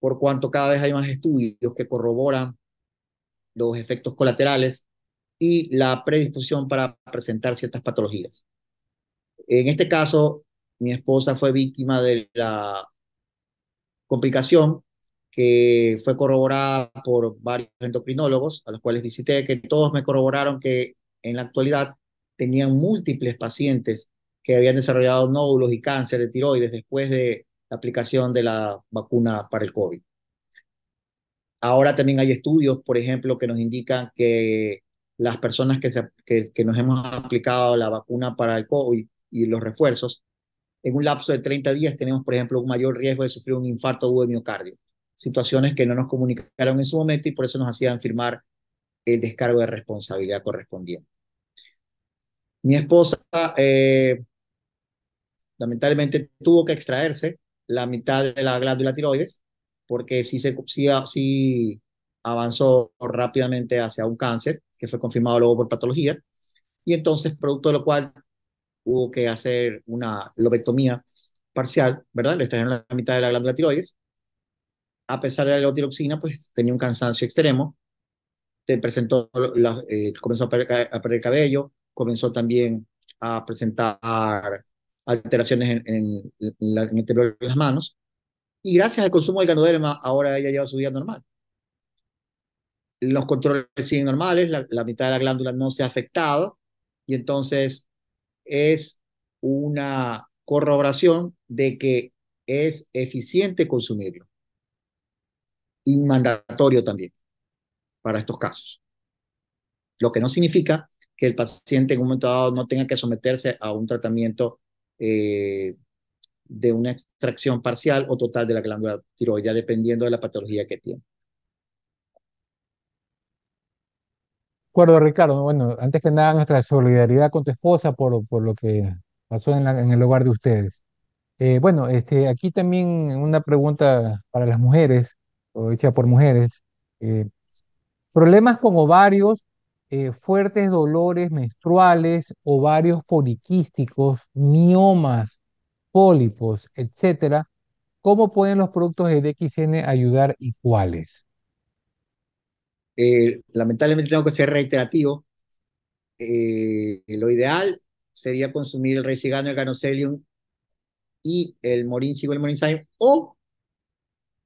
C: por cuanto cada vez hay más estudios que corroboran los efectos colaterales y la predisposición para presentar ciertas patologías. En este caso, mi esposa fue víctima de la complicación que fue corroborada por varios endocrinólogos, a los cuales visité, que todos me corroboraron que en la actualidad tenían múltiples pacientes que habían desarrollado nódulos y cáncer de tiroides después de la aplicación de la vacuna para el COVID. Ahora también hay estudios, por ejemplo, que nos indican que las personas que, que, nos hemos aplicado la vacuna para el COVID y los refuerzos, en un lapso de 30 días tenemos, por ejemplo, un mayor riesgo de sufrir un infarto o de miocardio. Situaciones que no nos comunicaron en su momento y por eso nos hacían firmar el descargo de responsabilidad correspondiente. Mi esposa eh, lamentablemente tuvo que extraerse la mitad de la glándula tiroides porque si se, si avanzó rápidamente hacia un cáncer, que fue confirmado luego por patología, y entonces, producto de lo cual, hubo que hacer una lobectomía parcial, ¿verdad? Le extrajeron la mitad de la glándula tiroides. A pesar de la tiroxina pues tenía un cansancio extremo, presentó, la, eh, comenzó a perder, cabello, comenzó también a presentar alteraciones en, la, en el interior de las manos, y gracias al consumo del ganoderma, ahora ella lleva su vida normal los controles siguen normales, la, mitad de la glándula no se ha afectado y entonces es una corroboración de que es eficiente consumirlo y mandatorio también para estos casos. Lo que no significa que el paciente en un momento dado no tenga que someterse a un tratamiento eh, de una extracción parcial o total de la glándula tiroidea, dependiendo de la patología que
A: tiene. Ricardo. Bueno, antes que nada, nuestra solidaridad con tu esposa por, por lo que pasó en, el hogar de ustedes. Eh, bueno, este, aquí también una pregunta para las mujeres, hecha por mujeres. Eh, problemas con ovarios, eh, fuertes dolores menstruales, ovarios poliquísticos, miomas, pólipos, etcétera. ¿Cómo pueden los productos de DXN ayudar y cuáles?
C: Eh, lamentablemente tengo que ser reiterativo. Eh, lo ideal sería consumir el y el ganocelium y el morinchigo, el morinsaim, o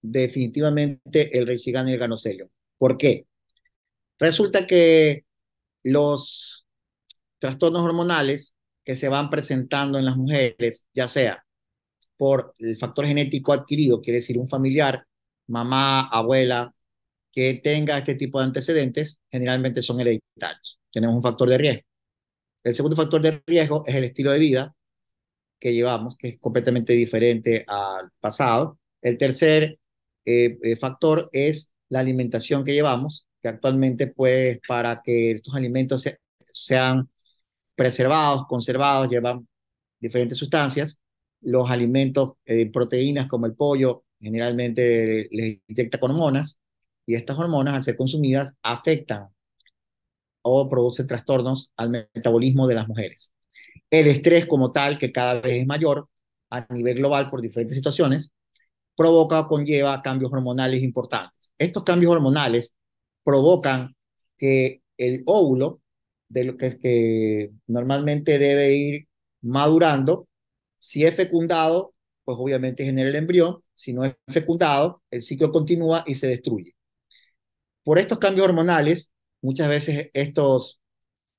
C: definitivamente el reisigano y el ganocelium. ¿Por qué? Resulta que los trastornos hormonales que se van presentando en las mujeres, ya sea por el factor genético adquirido, quiere decir un familiar, mamá, abuela, que tenga este tipo de antecedentes generalmente son hereditarios. Tenemos un factor de riesgo. El segundo factor de riesgo es el estilo de vida que llevamos, que es completamente diferente al pasado. El tercer eh, eh, factor es la alimentación que llevamos, que actualmente pues para que estos alimentos sean preservados, conservados, llevan diferentes sustancias. Los alimentos, eh, proteínas como el pollo, generalmente les inyecta hormonas y estas hormonas, al ser consumidas, afectan o producen trastornos al metabolismo de las mujeres. El estrés como tal, que cada vez es mayor a nivel global por diferentes situaciones, provoca o conlleva cambios hormonales importantes. Estos cambios hormonales provocan que el óvulo, de lo que, que normalmente debe ir madurando, si es fecundado, pues obviamente genera el embrión, si no es fecundado, el ciclo continúa y se destruye. Por estos cambios hormonales, muchas veces estos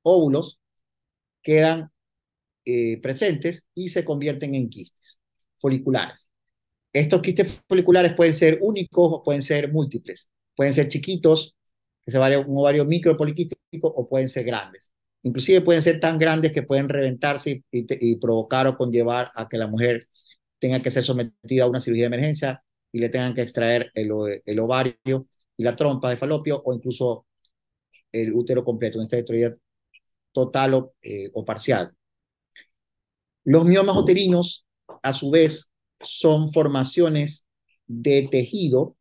C: óvulos quedan eh, presentes y se convierten en quistes foliculares. Estos quistes foliculares pueden ser únicos o pueden ser múltiples. Pueden ser chiquitos, que se vale un ovario micropoliquístico, o pueden ser grandes. Inclusive pueden ser tan grandes que pueden reventarse y, provocar o conllevar a que la mujer tenga que ser sometida a una cirugía de emergencia y le tengan que extraer el ovario y la trompa de falopio o incluso el útero completo, una destruida total eh, o, parcial. Los miomas uterinos, a su vez, son formaciones de tejido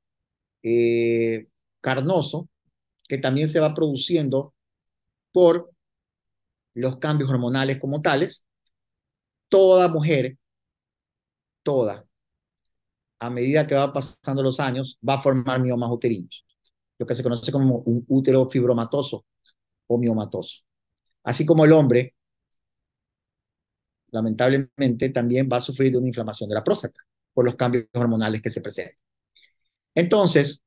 C: eh, carnoso que también se va produciendo por los cambios hormonales como tales. Toda mujer, toda, a medida que va pasando los años, va a formar miomas uterinos, lo que se conoce como un útero fibromatoso o miomatoso. Así como el hombre, lamentablemente, también va a sufrir de una inflamación de la próstata por los cambios hormonales que se presentan. Entonces,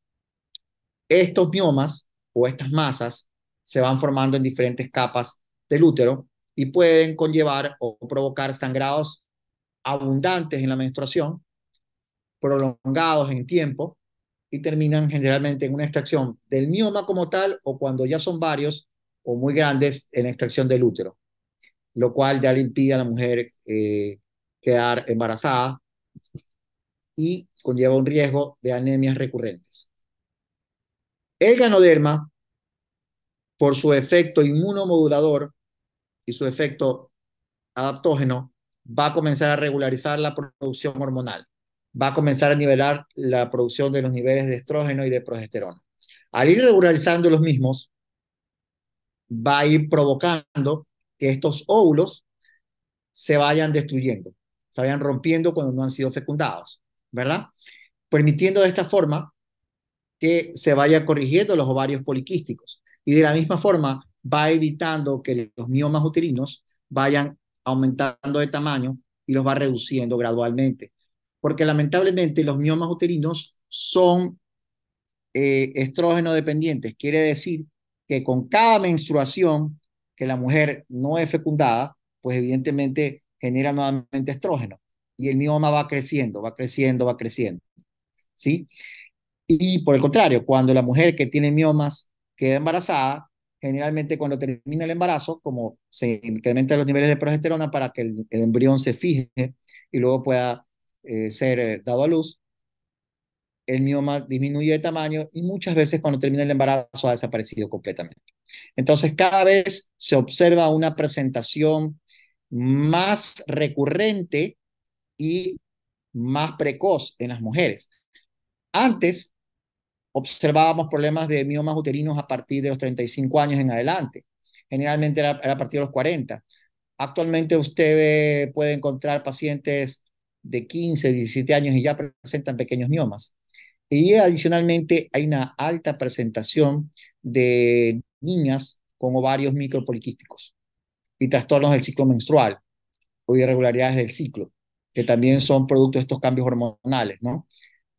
C: estos miomas o estas masas se van formando en diferentes capas del útero y pueden conllevar o provocar sangrados abundantes en la menstruación prolongados en tiempo y terminan generalmente en una extracción del mioma como tal o cuando ya son varios o muy grandes en extracción del útero, lo cual ya le impide a la mujer eh, quedar embarazada y conlleva un riesgo de anemias recurrentes. El ganoderma, por su efecto inmunomodulador y su efecto adaptógeno, va a comenzar a regularizar la producción hormonal va a comenzar a nivelar la producción de los niveles de estrógeno y de progesterona. Al ir regularizando los mismos, va a ir provocando que estos óvulos se vayan destruyendo, se vayan rompiendo cuando no han sido fecundados, ¿verdad? Permitiendo de esta forma que se vaya corrigiendo los ovarios poliquísticos. Y de la misma forma, va evitando que los miomas uterinos vayan aumentando de tamaño y los va reduciendo gradualmente porque lamentablemente los miomas uterinos son eh, estrógeno dependientes. Quiere decir que con cada menstruación que la mujer no es fecundada, pues evidentemente genera nuevamente estrógeno y el mioma va creciendo, va creciendo, va creciendo. ¿Sí? Y por el contrario, cuando la mujer que tiene miomas queda embarazada, generalmente cuando termina el embarazo, como se incrementan los niveles de progesterona para que el embrión se fije y luego pueda eh, ser eh, dado a luz, el mioma disminuye de tamaño y muchas veces cuando termina el embarazo ha desaparecido completamente. Entonces, cada vez se observa una presentación más recurrente y más precoz en las mujeres. Antes observábamos problemas de miomas uterinos a partir de los 35 años en adelante. Generalmente era a partir de los 40. Actualmente usted puede encontrar pacientes de 15, 17 años y ya presentan pequeños miomas. Y adicionalmente hay una alta presentación de niñas con ovarios micropoliquísticos y trastornos del ciclo menstrual o irregularidades del ciclo, que también son producto de estos cambios hormonales, ¿no?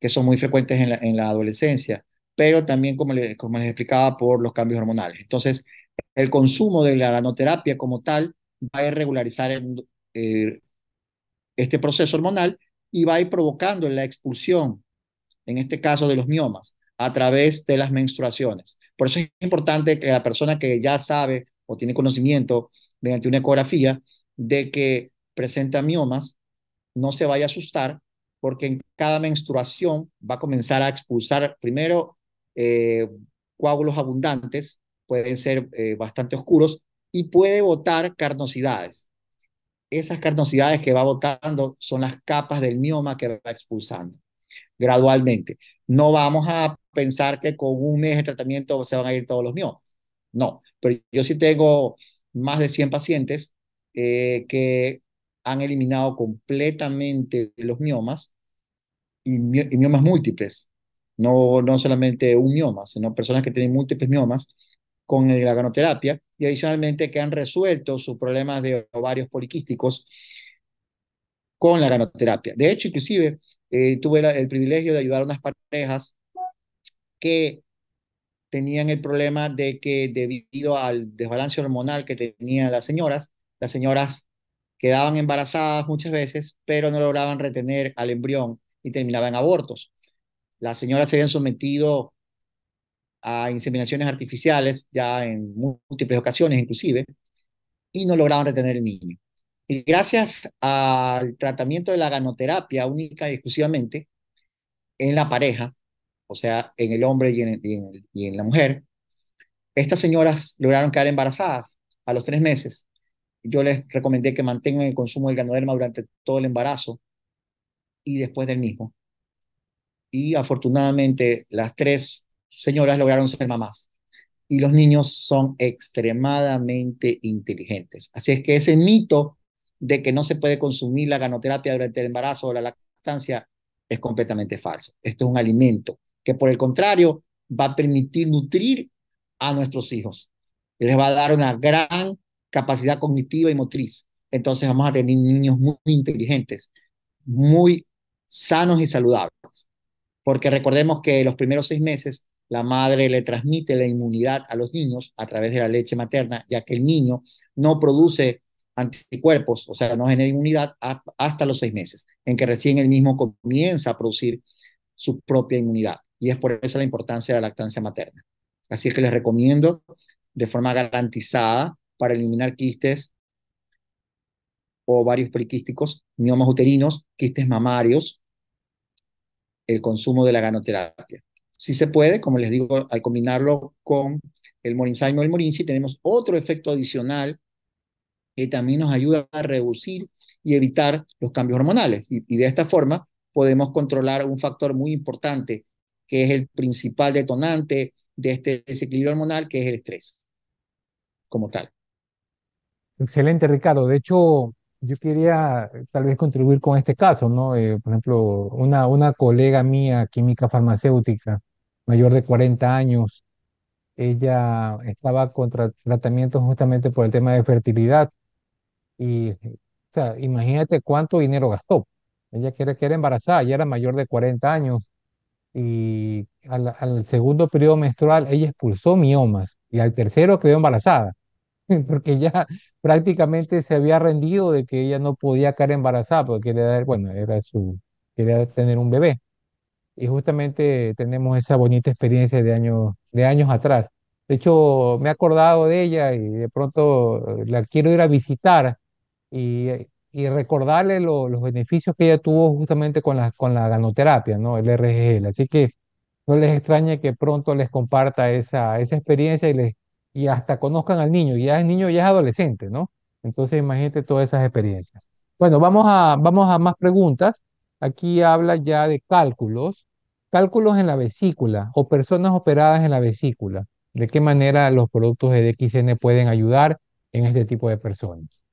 C: que son muy frecuentes en la, adolescencia, pero también, como, como les explicaba, por los cambios hormonales. Entonces, el consumo de la nanoterapia como tal va a regularizar en, eh, este proceso hormonal y va a ir provocando la expulsión, en este caso de los miomas, a través de las menstruaciones. Por eso es importante que la persona que ya sabe o tiene conocimiento mediante una ecografía de que presenta miomas no se vaya a asustar porque en cada menstruación va a comenzar a expulsar primero eh, coágulos abundantes, pueden ser eh, bastante oscuros y puede botar carnosidades esas carnosidades que va botando son las capas del mioma que va expulsando gradualmente. No vamos a pensar que con un mes de tratamiento se van a ir todos los miomas. No, pero yo sí tengo más de 100 pacientes eh, que han eliminado completamente los miomas y, miomas múltiples. No, no solamente un mioma, sino personas que tienen múltiples miomas con la ganoterapia y adicionalmente que han resuelto sus problemas de ovarios poliquísticos con la granoterapia. De hecho, inclusive, eh, tuve el privilegio de ayudar a unas parejas que tenían el problema de que debido al desbalance hormonal que tenían las señoras, las señoras quedaban embarazadas muchas veces, pero no lograban retener al embrión y terminaban abortos. Las señoras se habían sometido a inseminaciones artificiales, ya en múltiples ocasiones inclusive, y no lograban retener el niño. Y gracias al tratamiento de la ganoterapia única y exclusivamente en la pareja, o sea, en el hombre y en, y en la mujer, estas señoras lograron quedar embarazadas a los tres meses. Yo les recomendé que mantengan el consumo del ganoderma durante todo el embarazo y después del mismo. Y afortunadamente las tres señoras lograron ser mamás. Y los niños son extremadamente inteligentes. Así es que ese mito de que no se puede consumir la ganoterapia durante el embarazo o la lactancia es completamente falso. Esto es un alimento que por el contrario va a permitir nutrir a nuestros hijos. Les va a dar una gran capacidad cognitiva y motriz. Entonces vamos a tener niños muy inteligentes, muy sanos y saludables. Porque recordemos que los primeros seis meses la madre le transmite la inmunidad a los niños a través de la leche materna, ya que el niño no produce anticuerpos, o sea, no genera inmunidad hasta los seis meses, en que recién el mismo comienza a producir su propia inmunidad. Y es por eso la importancia de la lactancia materna. Así es que les recomiendo de forma garantizada para eliminar quistes o varios poliquísticos, miomas uterinos, quistes mamarios, el consumo de la ganoterapia. Si se puede, como les digo, al combinarlo con el morinzaimo y el Morinchi, tenemos otro efecto adicional que también nos ayuda a reducir y evitar los cambios hormonales. Y, de esta forma podemos controlar un factor muy importante, que es el principal detonante de este desequilibrio hormonal, que es el estrés, como tal.
A: Excelente, Ricardo. De hecho, yo quería tal vez contribuir con este caso, ¿no? Eh, por ejemplo, una, una colega mía, química farmacéutica, mayor de 40 años. Ella estaba contra tratamiento justamente por el tema de fertilidad. Y o sea, imagínate cuánto dinero gastó. Ella quiere quedar embarazada, ya era mayor de 40 años. Y al, segundo periodo menstrual ella expulsó miomas y al tercero quedó embarazada, porque ya prácticamente se había rendido de que ella no podía quedar embarazada porque bueno, era su, quería tener un bebé y justamente tenemos esa bonita experiencia de años, de años atrás. De hecho, me he acordado de ella y de pronto eh, la quiero ir a visitar y, eh, recordarle los beneficios que ella tuvo justamente con la, con la ganoterapia, ¿no? El RGL. Así que no les extrañe que pronto les comparta esa, experiencia y, les, y hasta conozcan al niño. Ya es niño, ya es adolescente, ¿no? Entonces imagínate todas esas experiencias. Bueno, vamos a, vamos a más preguntas. Aquí habla ya de cálculos. Cálculos en la vesícula o personas operadas en la vesícula. ¿De qué manera los productos de DXN pueden ayudar en este tipo de personas?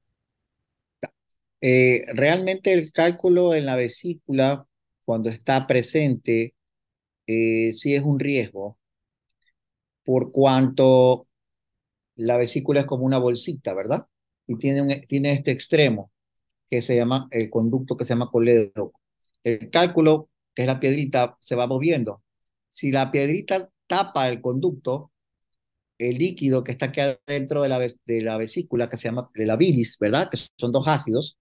C: Eh, realmente el cálculo en la vesícula, cuando está presente, eh, sí es un riesgo, por cuanto la vesícula es como una bolsita, ¿verdad? Y tiene, un, tiene este extremo que se llama el conducto que se llama colédoco. El cálculo que es la piedrita, se va moviendo. Si la piedrita tapa el conducto, el líquido que está aquí adentro de la, de la vesícula, que se llama de la bilis, ¿verdad? Que son dos ácidos,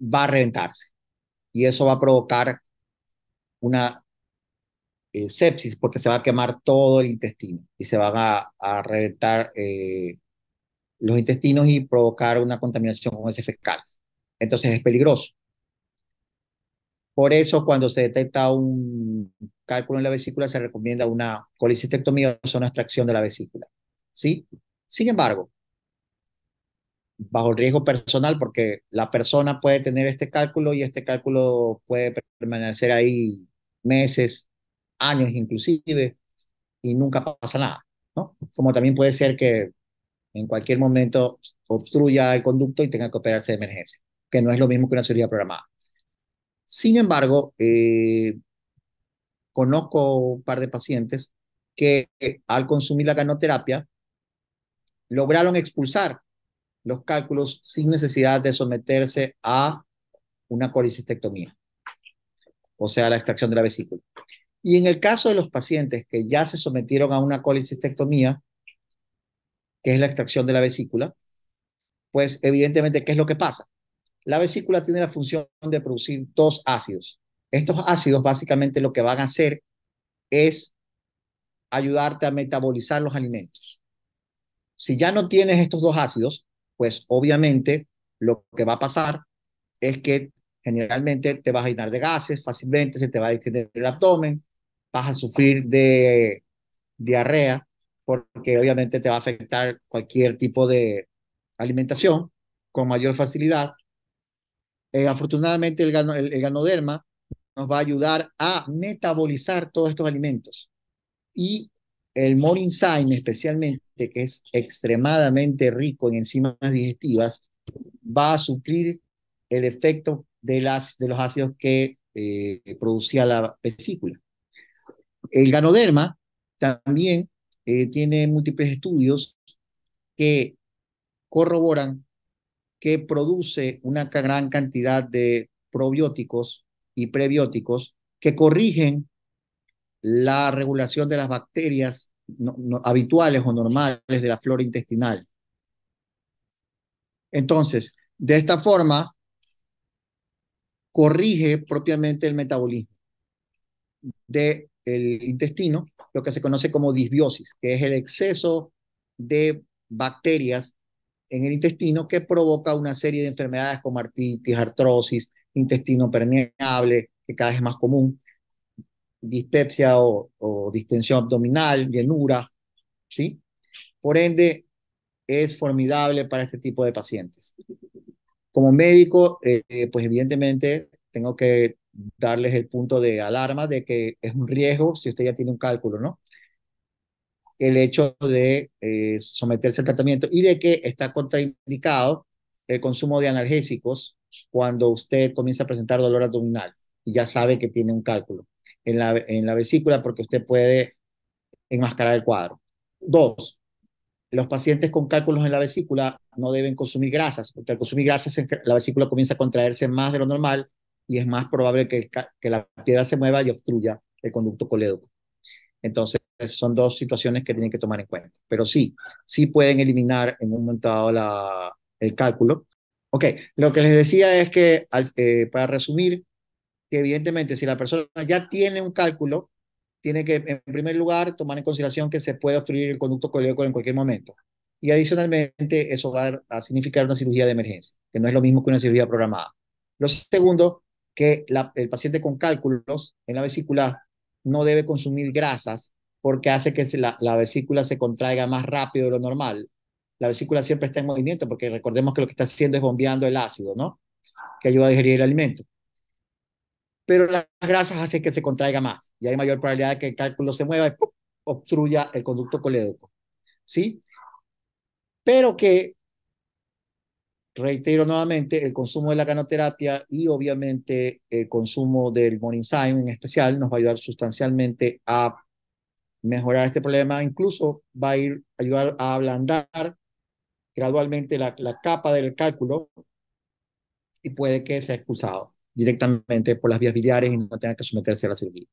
C: va a reventarse. Y eso va a provocar una eh, sepsis, porque se va a quemar todo el intestino y se van a, reventar eh, los intestinos y provocar una contaminación con heces fecales. Entonces es peligroso. Por eso, cuando se detecta un cálculo en la vesícula, se recomienda una colicistectomía o una extracción de la vesícula. ¿Sí? Sin embargo, bajo el riesgo personal, porque la persona puede tener este cálculo y este cálculo puede permanecer ahí meses, años inclusive, y nunca pasa nada, ¿no? Como también puede ser que en cualquier momento obstruya el conducto y tenga que operarse de emergencia, que no es lo mismo que una cirugía programada. Sin embargo, eh, conozco un par de pacientes que al consumir la canoterapia lograron expulsar los cálculos sin necesidad de someterse a una colicistectomía, o sea, la extracción de la vesícula. Y en el caso de los pacientes que ya se sometieron a una colicistectomía, que es la extracción de la vesícula, pues evidentemente, ¿qué es lo que pasa? La vesícula tiene la función de producir dos ácidos. Estos ácidos básicamente lo que van a hacer es ayudarte a metabolizar los alimentos. Si ya no tienes estos dos ácidos, pues obviamente lo que va a pasar es que generalmente te vas a llenar de gases fácilmente, se te va a distender el abdomen, vas a sufrir de diarrea, porque obviamente te va a afectar cualquier tipo de alimentación con mayor facilidad eh, afortunadamente el, ganoderma nos va a ayudar a metabolizar todos estos alimentos. Y el Morinzyme especialmente, que es extremadamente rico en enzimas digestivas, va a suplir el efecto de, las, de los ácidos que eh, producía la vesícula. El ganoderma también eh, tiene múltiples estudios que corroboran que produce una gran cantidad de probióticos y prebióticos que corrigen la regulación de las bacterias habituales o normales de la flora intestinal. Entonces, de esta forma, corrige propiamente el metabolismo del intestino, lo que se conoce como disbiosis, que es el exceso de bacterias en el intestino que provoca una serie de enfermedades como artritis, artrosis, intestino permeable, que cada vez es más común, dispepsia o, distensión abdominal, llenura, ¿sí? Por ende, es formidable para este tipo de pacientes. Como médico, eh, pues evidentemente tengo que darles el punto de alarma de que es un riesgo si usted ya tiene un cálculo, ¿no? el hecho de eh, someterse al tratamiento y de que está contraindicado el consumo de analgésicos cuando usted comienza a presentar dolor abdominal y ya sabe que tiene un cálculo en la, en la vesícula porque usted puede enmascarar el cuadro. Dos, los pacientes con cálculos en la vesícula no deben consumir grasas, porque al consumir grasas la vesícula comienza a contraerse más de lo normal y es más probable que, que la piedra se mueva y obstruya el conducto colédoco. Entonces, son dos situaciones que tienen que tomar en cuenta. Pero sí, sí pueden eliminar en un momento dado el cálculo. Ok, lo que les decía es que, eh, para resumir, que evidentemente si la persona ya tiene un cálculo, tiene que, en primer lugar, tomar en consideración que se puede obstruir el conducto colédoco en cualquier momento. Y adicionalmente, eso va a significar una cirugía de emergencia, que no es lo mismo que una cirugía programada. Lo segundo, que el paciente con cálculos en la vesícula no debe consumir grasas porque hace que la, vesícula se contraiga más rápido de lo normal. La vesícula siempre está en movimiento porque recordemos que lo que está haciendo es bombeando el ácido, ¿no? Que ayuda a digerir el alimento. Pero las grasas hacen que se contraiga más y hay mayor probabilidad de que el cálculo se mueva y obstruya el conducto colédoco. ¿Sí? Pero que reitero nuevamente, el consumo de la canoterapia y obviamente el consumo del sign en especial nos va a ayudar sustancialmente a mejorar este problema, incluso va a ayudar a ablandar gradualmente la, la capa del cálculo y puede que sea expulsado directamente por las vías biliares y no tenga que someterse a la cirugía.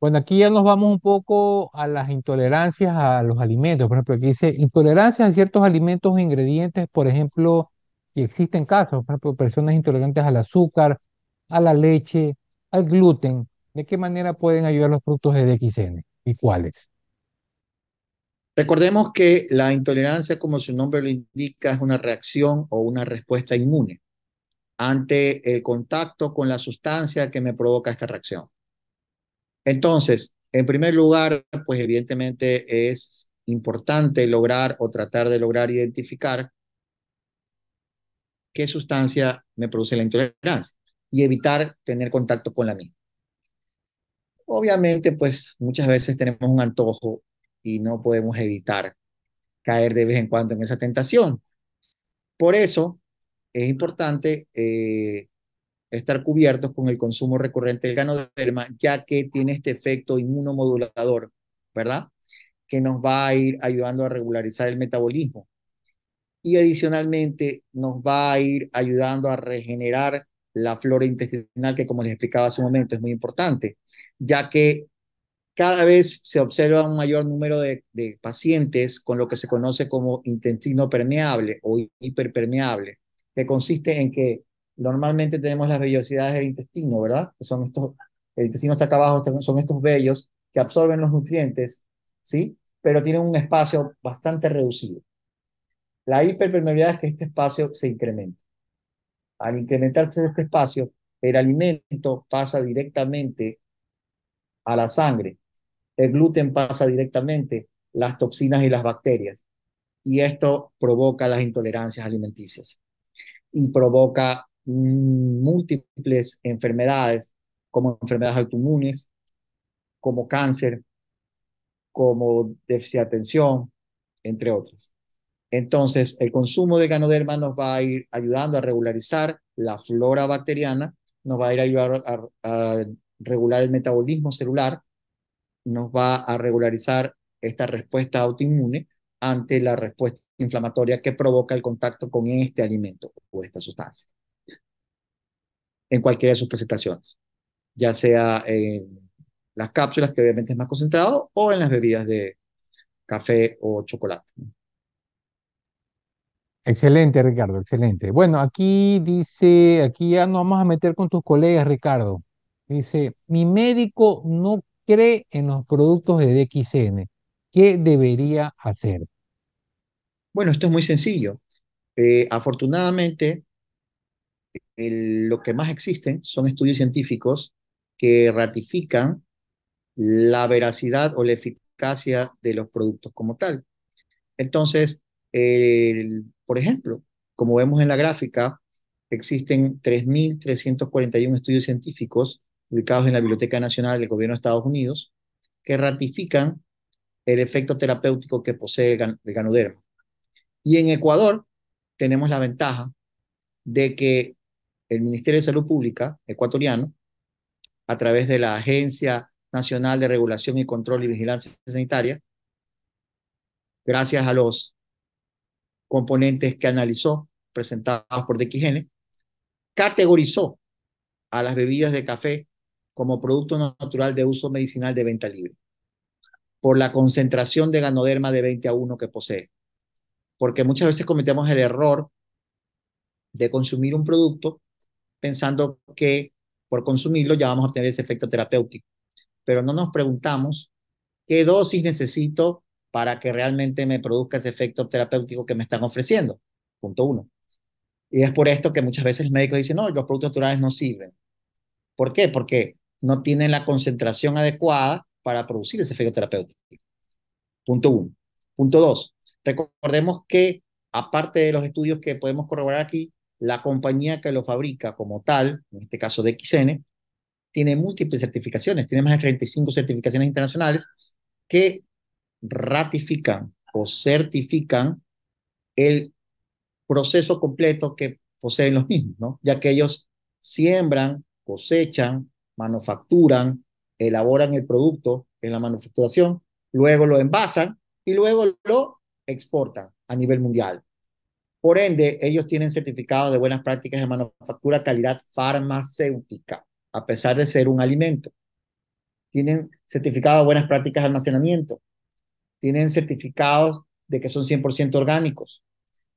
A: Bueno, aquí ya nos vamos un poco a las intolerancias a los alimentos. Por ejemplo, aquí dice intolerancias a ciertos alimentos o ingredientes, por ejemplo, y existen casos, por ejemplo, personas intolerantes al azúcar, a la leche, al gluten. ¿De qué manera pueden ayudar los productos de DXN y cuáles?
C: Recordemos que la intolerancia, como su nombre lo indica, es una reacción o una respuesta inmune ante el contacto con la sustancia que me provoca esta reacción. Entonces, en primer lugar, pues evidentemente es importante lograr o tratar de lograr identificar qué sustancia me produce la intolerancia y evitar tener contacto con la misma. Obviamente, pues muchas veces tenemos un antojo y no podemos evitar caer de vez en cuando en esa tentación. Por eso es importante eh, estar cubiertos con el consumo recurrente del ganoderma, ya que tiene este efecto inmunomodulador, ¿verdad? Que nos va a ir ayudando a regularizar el metabolismo. Y adicionalmente nos va a ir ayudando a regenerar la flora intestinal, que como les explicaba hace un momento es muy importante, ya que cada vez se observa un mayor número de, de, pacientes con lo que se conoce como intestino permeable o hiperpermeable, que consiste en que Normalmente tenemos las vellosidades del intestino, ¿verdad? Que son estos, el intestino está acá abajo, son estos vellos que absorben los nutrientes, ¿sí? Pero tienen un espacio bastante reducido. La hiperpermeabilidad es que este espacio se incrementa. Al incrementarse este espacio, el alimento pasa directamente a la sangre. El gluten pasa directamente las toxinas y las bacterias. Y esto provoca las intolerancias alimenticias y provoca múltiples enfermedades, como enfermedades autoinmunes, como cáncer, como déficit de atención, entre otras. Entonces, el consumo de ganoderma nos va a ir ayudando a regularizar la flora bacteriana, nos va a ir a ayudar a, a regular el metabolismo celular, nos va a regularizar esta respuesta autoinmune ante la respuesta inflamatoria que provoca el contacto con este alimento o esta sustancia en cualquiera de sus presentaciones, ya sea en las cápsulas, que obviamente es más concentrado, o en las bebidas de café o chocolate.
A: Excelente, Ricardo, excelente. Bueno, aquí dice, aquí ya nos vamos a meter con tus colegas, Ricardo. Dice, mi médico no cree en los productos de DXN. ¿Qué debería hacer? Bueno, esto es muy sencillo.
C: Eh, afortunadamente, lo que más existen son estudios científicos que ratifican la veracidad o la eficacia de los productos como tal. Entonces, por ejemplo, como vemos en la gráfica, existen 3.341 estudios científicos ubicados en la Biblioteca Nacional del Gobierno de Estados Unidos que ratifican el efecto terapéutico que posee el ganoderma. Y en Ecuador tenemos la ventaja de que el Ministerio de Salud Pública ecuatoriano, a través de la Agencia Nacional de Regulación y Control y Vigilancia Sanitaria, gracias a los componentes que analizó, presentados por DXN, categorizó a las bebidas de café como producto natural de uso medicinal de venta libre, por la concentración de ganoderma de 20 a 1 que posee. Porque muchas veces cometemos el error de consumir un producto pensando que por consumirlo ya vamos a obtener ese efecto terapéutico. Pero no nos preguntamos qué dosis necesito para que realmente me produzca ese efecto terapéutico que me están ofreciendo. Punto uno. Y es por esto que muchas veces los médicos dicen, no, los productos naturales no sirven. ¿Por qué? Porque no tienen la concentración adecuada para producir ese efecto terapéutico. Punto uno. Punto dos. Recordemos que, aparte de los estudios que podemos corroborar aquí, la compañía que lo fabrica como tal, en este caso de XN, tiene múltiples certificaciones, tiene más de 35 certificaciones internacionales que ratifican o certifican el proceso completo que poseen los mismos, Ya que ellos siembran, cosechan, manufacturan, elaboran el producto en la manufacturación, luego lo envasan y luego lo exportan a nivel mundial. Por ende, ellos tienen certificados de buenas prácticas de manufactura calidad farmacéutica, a pesar de ser un alimento. Tienen certificado de buenas prácticas de almacenamiento. Tienen certificados de que son 100% orgánicos.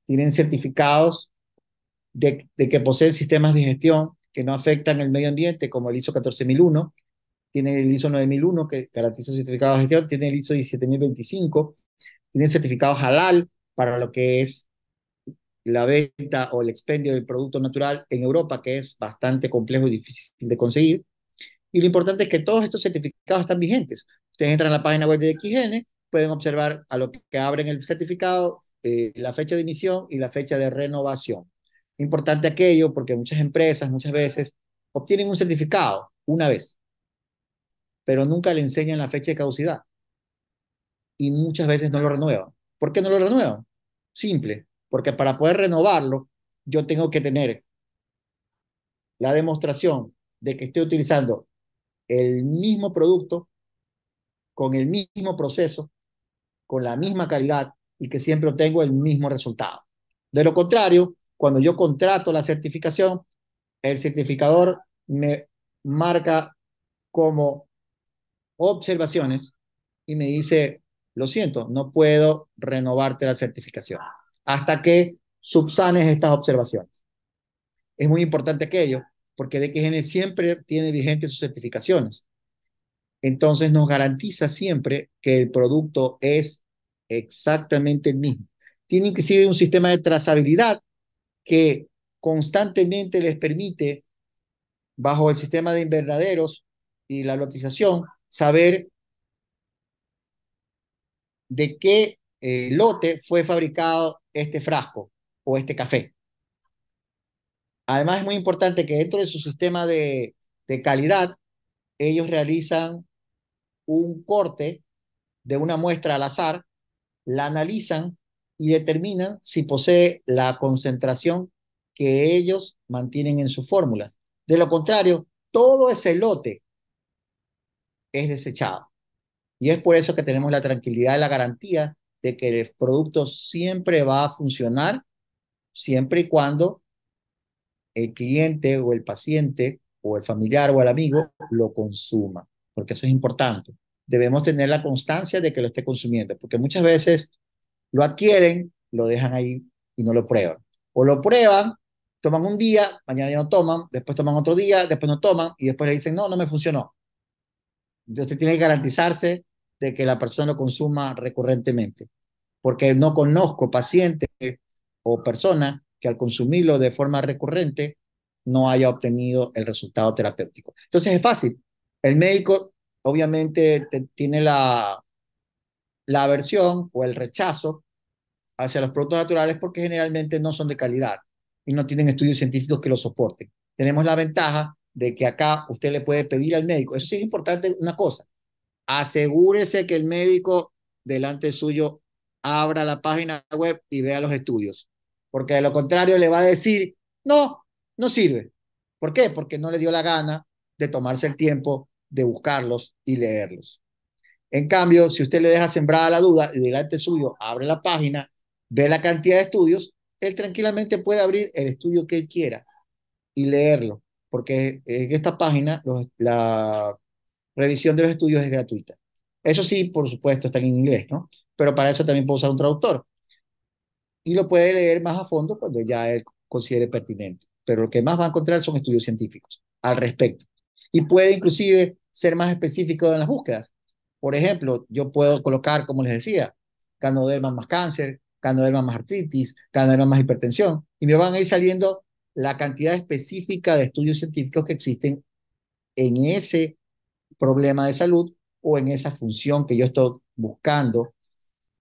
C: Tienen certificados de, que poseen sistemas de gestión que no afectan el medio ambiente, como el ISO 14001, Tienen el ISO 9001 que garantiza certificado de gestión, Tienen el ISO 17025, Tienen certificados halal para lo que es la venta o el expendio del producto natural en Europa, que es bastante complejo y difícil de conseguir. Y lo importante es que todos estos certificados están vigentes. Ustedes entran a la página web de XGN, pueden observar a lo que abren el certificado, eh, la fecha de emisión y la fecha de renovación. Importante aquello porque muchas empresas muchas veces obtienen un certificado una vez, pero nunca le enseñan la fecha de caducidad. Y muchas veces no lo renuevan. ¿Por qué no lo renuevan? Simple, porque para poder renovarlo, yo tengo que tener la demostración de que estoy utilizando el mismo producto, con el mismo proceso, con la misma calidad y que siempre obtengo el mismo resultado. De lo contrario, cuando yo contrato la certificación, el certificador me marca como observaciones y me dice, lo siento, no puedo renovarte la certificación hasta que subsanes estas observaciones. Es muy importante aquello, porque DQGN siempre tiene vigentes sus certificaciones. Entonces nos garantiza siempre que el producto es exactamente el mismo. tienen que inclusive un sistema de trazabilidad que constantemente les permite, bajo el sistema de invernaderos y la lotización, saber de qué el eh, lote fue fabricado este frasco o este café. Además es muy importante que dentro de su sistema de, de calidad, ellos realizan un corte de una muestra al azar, la analizan y determinan si posee la concentración que ellos mantienen en sus fórmulas. De lo contrario, todo ese lote es desechado. Y es por eso que tenemos la tranquilidad y la garantía de que el producto siempre va a funcionar siempre y cuando el cliente o el paciente o el familiar o el amigo lo consuma, porque eso es importante. Debemos tener la constancia de que lo esté consumiendo, porque muchas veces lo adquieren, lo dejan ahí y no lo prueban. O lo prueban, toman un día, mañana ya no toman, después toman otro día, después no toman y después le dicen, no, no me funcionó. Entonces tiene que garantizarse que la persona lo consuma recurrentemente, porque no conozco paciente o persona que al consumirlo de forma recurrente no haya obtenido el resultado terapéutico. Entonces es fácil. El médico obviamente tiene la, la aversión o el rechazo hacia los productos naturales porque generalmente no son de calidad y no tienen estudios científicos que lo soporten. Tenemos la ventaja de que acá usted le puede pedir al médico, eso sí es importante una cosa, asegúrese que el médico delante suyo abra la página web y vea los estudios, porque de lo contrario le va a decir, no, no sirve. ¿Por qué? Porque no le dio la gana de tomarse el tiempo de buscarlos y leerlos. En cambio, si usted le deja sembrada la duda y delante suyo abre la página, ve la cantidad de estudios, él tranquilamente puede abrir el estudio que él quiera y leerlo, porque en esta página los, la Revisión de los estudios es gratuita. Eso sí, por supuesto, está en inglés, ¿no? Pero para eso también puedo usar un traductor. Y lo puede leer más a fondo cuando ya él considere pertinente. Pero lo que más va a encontrar son estudios científicos al respecto. Y puede inclusive ser más específico en las búsquedas. Por ejemplo, yo puedo colocar, como les decía, canoderma más cáncer, canoderma más artritis, canoderma más hipertensión. Y me van a ir saliendo la cantidad específica de estudios científicos que existen en ese problema de salud o en esa función que yo estoy buscando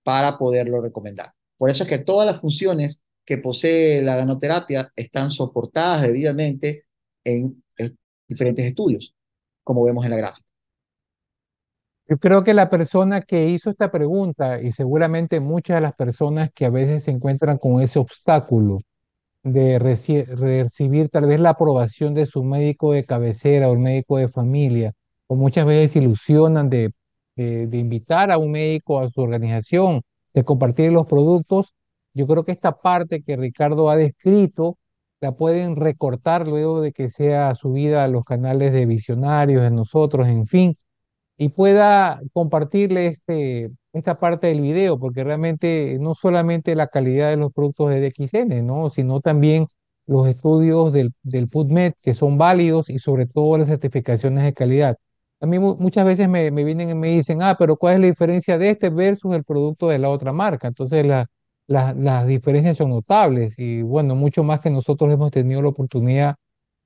C: para poderlo recomendar. Por eso es que todas las funciones que posee la ganoterapia están soportadas debidamente en, eh, diferentes estudios, como vemos en la gráfica.
A: Yo creo que la persona que hizo esta pregunta, y seguramente muchas de las personas que a veces se encuentran con ese obstáculo de recibir tal vez la aprobación de su médico de cabecera o el médico de familia, muchas veces ilusionan de, de, invitar a un médico a su organización, de compartir los productos, yo creo que esta parte que Ricardo ha descrito la pueden recortar luego de que sea subida a los canales de visionarios, de nosotros, en fin, y pueda compartirle este, esta parte del video, porque realmente no solamente la calidad de los productos de DXN, ¿no? sino también los estudios del, del PubMed que son válidos y sobre todo las certificaciones de calidad. A mí muchas veces me, me, vienen y me dicen, ah, pero ¿cuál es la diferencia de este versus el producto de la otra marca? Entonces las diferencias son notables y bueno, mucho más que nosotros hemos tenido la oportunidad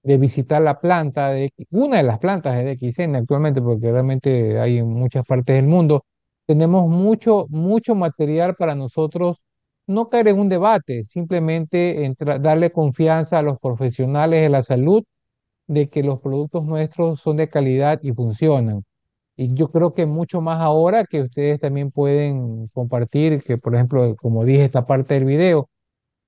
A: de visitar la planta, de, una de las plantas de XN actualmente, porque realmente hay en muchas partes del mundo, tenemos mucho, mucho material para nosotros no caer en un debate, simplemente darle confianza a los profesionales de la salud de que los productos nuestros son de calidad y funcionan. Y yo creo que mucho más ahora que ustedes también pueden compartir, que por ejemplo, como dije, esta parte del video,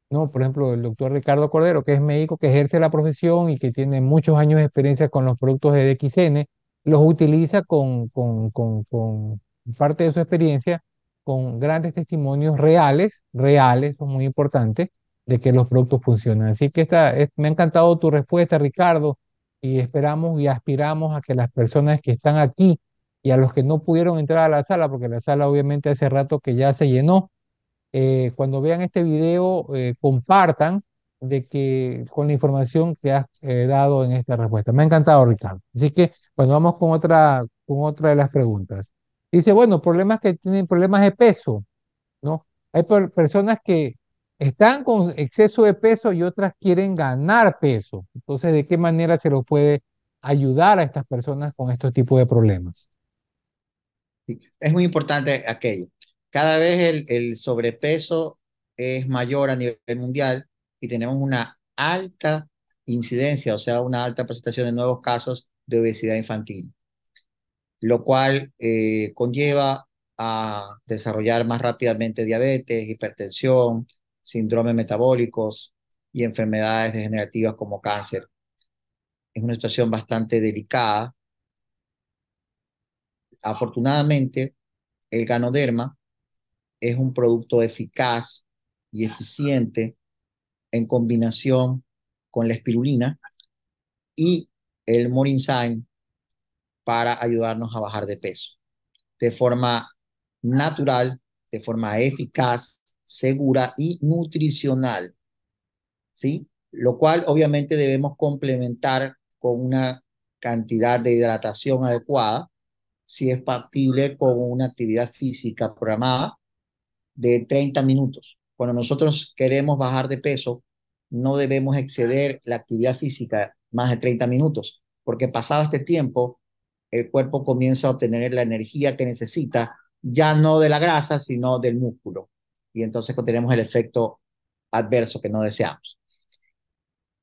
A: ¿no? Por ejemplo, el doctor Ricardo Cordero, que es médico que ejerce la profesión y que tiene muchos años de experiencia con los productos de DXN, los utiliza con, con, con, parte de su experiencia con grandes testimonios reales, reales, son muy importantes, de que los productos funcionan. Así que esta, me ha encantado tu respuesta, Ricardo y esperamos y aspiramos a que las personas que están aquí y a los que no pudieron entrar a la sala, porque la sala obviamente hace rato que ya se llenó, eh, cuando vean este video eh, compartan de que con la información que has eh, dado en esta respuesta. Me ha encantado, Ricardo. Así que, bueno, vamos con otra, con otra de las preguntas. Dice, bueno, problemas que tienen problemas de peso, ¿no? Hay personas que están con exceso de peso y otras quieren ganar peso. Entonces, ¿de qué manera se los puede ayudar a estas personas con este tipo de problemas?
C: es muy importante aquello. Cada vez el, sobrepeso es mayor a nivel mundial y tenemos una alta incidencia, o sea, una alta presentación de nuevos casos de obesidad infantil, lo cual eh, conlleva a desarrollar más rápidamente diabetes, hipertensión, síndromes metabólicos y enfermedades degenerativas como cáncer. Es una situación bastante delicada. Afortunadamente, el ganoderma es un producto eficaz y eficiente en combinación con la espirulina y el Morinzyme para ayudarnos a bajar de peso de forma natural, de forma eficaz segura y nutricional, ¿sí? Lo cual obviamente debemos complementar con una cantidad de hidratación adecuada, si es factible con una actividad física programada de 30 minutos. Cuando nosotros queremos bajar de peso, no debemos exceder la actividad física más de 30 minutos, porque pasado este tiempo, el cuerpo comienza a obtener la energía que necesita, ya no de la grasa, sino del músculo y entonces tenemos el efecto adverso que no deseamos.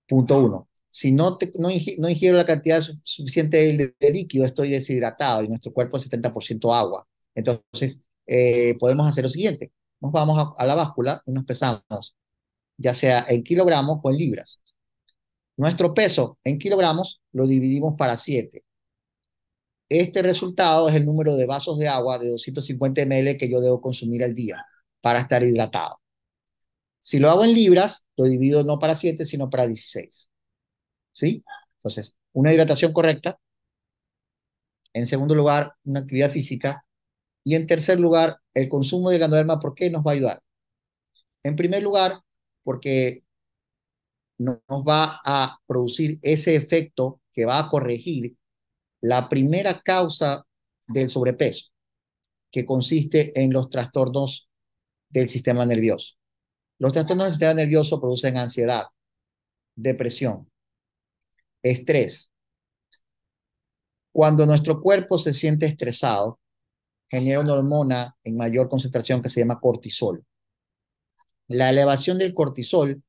C: Punto uno. Si no, no, ingiero la cantidad suficiente de, líquido, estoy deshidratado y nuestro cuerpo es 70% agua. Entonces, eh, podemos hacer lo siguiente. Nos vamos a, a la báscula y nos pesamos, ya sea en kilogramos o en libras. Nuestro peso en kilogramos lo dividimos para 7. Este resultado es el número de vasos de agua de 250 ml que yo debo consumir al día para estar hidratado. Si lo hago en libras, lo divido no para 7, sino para 16. ¿Sí? Entonces, una hidratación correcta. En segundo lugar, una actividad física. Y en tercer lugar, el consumo de ganoderma. ¿Por qué nos va a ayudar? En primer lugar, porque nos va a producir ese efecto que va a corregir la primera causa del sobrepeso, que consiste en los trastornos del sistema nervioso. Los trastornos del sistema nervioso producen ansiedad, depresión, estrés. Cuando nuestro cuerpo se siente estresado, genera una hormona en mayor concentración que se llama cortisol. La elevación del cortisol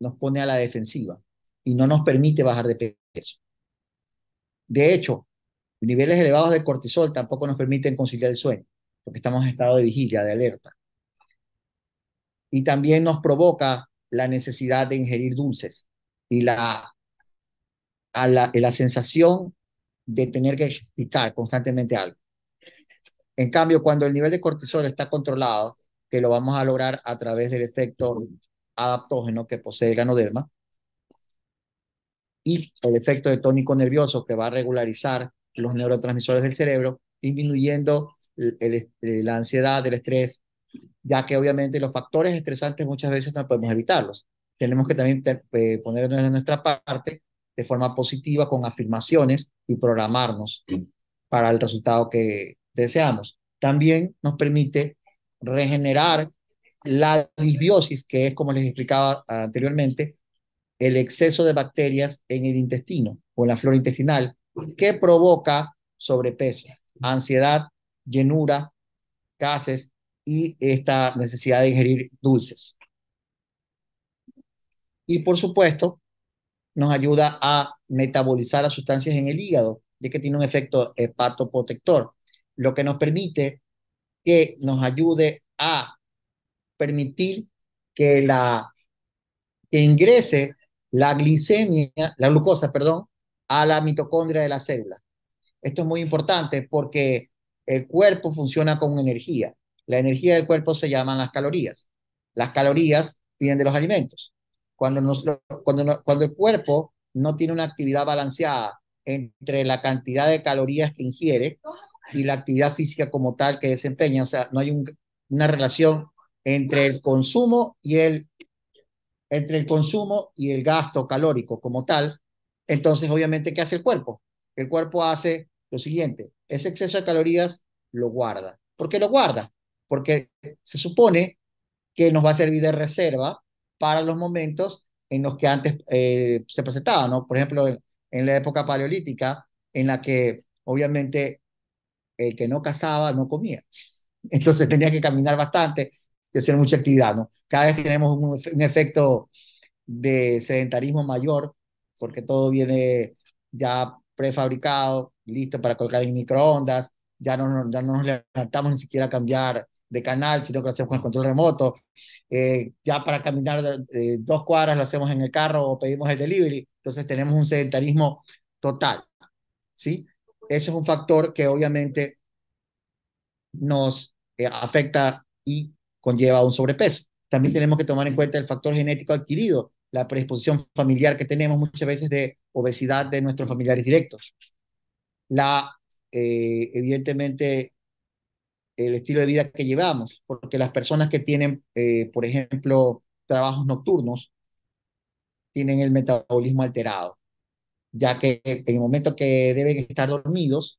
C: nos pone a la defensiva y no nos permite bajar de peso. De hecho, niveles elevados de cortisol tampoco nos permiten conciliar el sueño, porque estamos en estado de vigilia, de alerta y también nos provoca la necesidad de ingerir dulces y la, la, la sensación de tener que explicar constantemente algo. En cambio, cuando el nivel de cortisol está controlado, que lo vamos a lograr a través del efecto adaptógeno que posee el ganoderma y el efecto de tónico nervioso que va a regularizar los neurotransmisores del cerebro, disminuyendo la ansiedad, el estrés, ya que obviamente los factores estresantes muchas veces no podemos evitarlos. Tenemos que también eh, ponernos en nuestra parte de forma positiva con afirmaciones y programarnos para el resultado que deseamos. También nos permite regenerar la disbiosis, que es como les explicaba anteriormente, el exceso de bacterias en el intestino o en la flora intestinal, que provoca sobrepeso, ansiedad, llenura, gases, y esta necesidad de ingerir dulces. Y por supuesto, nos ayuda a metabolizar las sustancias en el hígado, ya que tiene un efecto hepatoprotector, lo que nos permite que nos ayude a permitir que la ingrese la glicemia, la glucosa, perdón, a la mitocondria de la célula. Esto es muy importante porque el cuerpo funciona con energía la energía del cuerpo se llaman las calorías. Las calorías vienen de los alimentos. Cuando, el cuerpo no tiene una actividad balanceada entre la cantidad de calorías que ingiere y la actividad física como tal que desempeña, o sea, no hay una relación entre el consumo y el entre el consumo y el gasto calórico como tal, entonces obviamente ¿qué hace el cuerpo? El cuerpo hace lo siguiente, ese exceso de calorías lo guarda. ¿Por qué lo guarda? porque se supone que nos va a servir de reserva para los momentos en los que antes eh, se presentaba, ¿no? Por ejemplo, en, la época paleolítica, en la que obviamente el que no cazaba no comía. Entonces tenía que caminar bastante y hacer mucha actividad, ¿no? Cada vez tenemos un, efecto de sedentarismo mayor, porque todo viene ya prefabricado, listo para colocar en microondas, ya no, ya no nos levantamos ni siquiera a cambiar de canal, sino que lo hacemos con el control remoto. Eh, ya para caminar dos cuadras lo hacemos en el carro o pedimos el delivery. Entonces tenemos un sedentarismo total. ¿sí? ese es un factor que obviamente nos eh, afecta y conlleva un sobrepeso. También tenemos que tomar en cuenta el factor genético adquirido, la predisposición familiar que tenemos muchas veces de obesidad de nuestros familiares directos. La, eh, evidentemente, el estilo de vida que llevamos, porque las personas que tienen, eh, por ejemplo, trabajos nocturnos, tienen el metabolismo alterado, ya que en el momento que deben estar dormidos,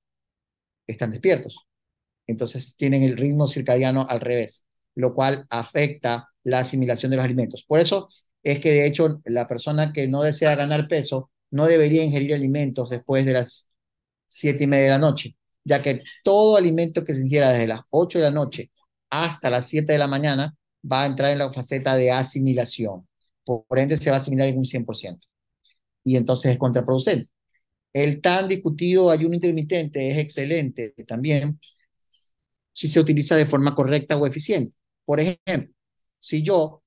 C: están despiertos. Entonces tienen el ritmo circadiano al revés, lo cual afecta la asimilación de los alimentos. Por eso es que de hecho la persona que no desea ganar peso no debería ingerir alimentos después de las siete y media de la noche, ya que todo alimento que se ingiera desde las 8 de la noche hasta las 7 de la mañana va a entrar en la faceta de asimilación. Por, ende, se va a asimilar en un 100%. Y entonces es contraproducente. El tan discutido ayuno intermitente es excelente también si se utiliza de forma correcta o eficiente. Por ejemplo, si yo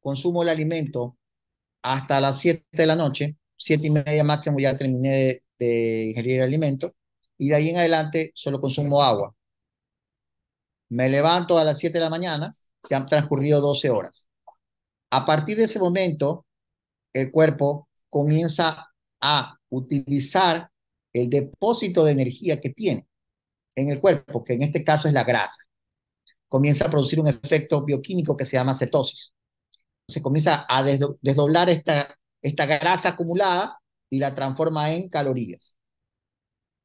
C: consumo el alimento hasta las 7 de la noche, 7 y media máximo ya terminé de, de ingerir el alimento, y de ahí en adelante solo consumo agua. Me levanto a las 7 de la mañana, ya han transcurrido 12 horas. A partir de ese momento, el cuerpo comienza a utilizar el depósito de energía que tiene en el cuerpo, que en este caso es la grasa. Comienza a producir un efecto bioquímico que se llama cetosis. Se comienza a desdoblar esta, esta grasa acumulada y la transforma en calorías.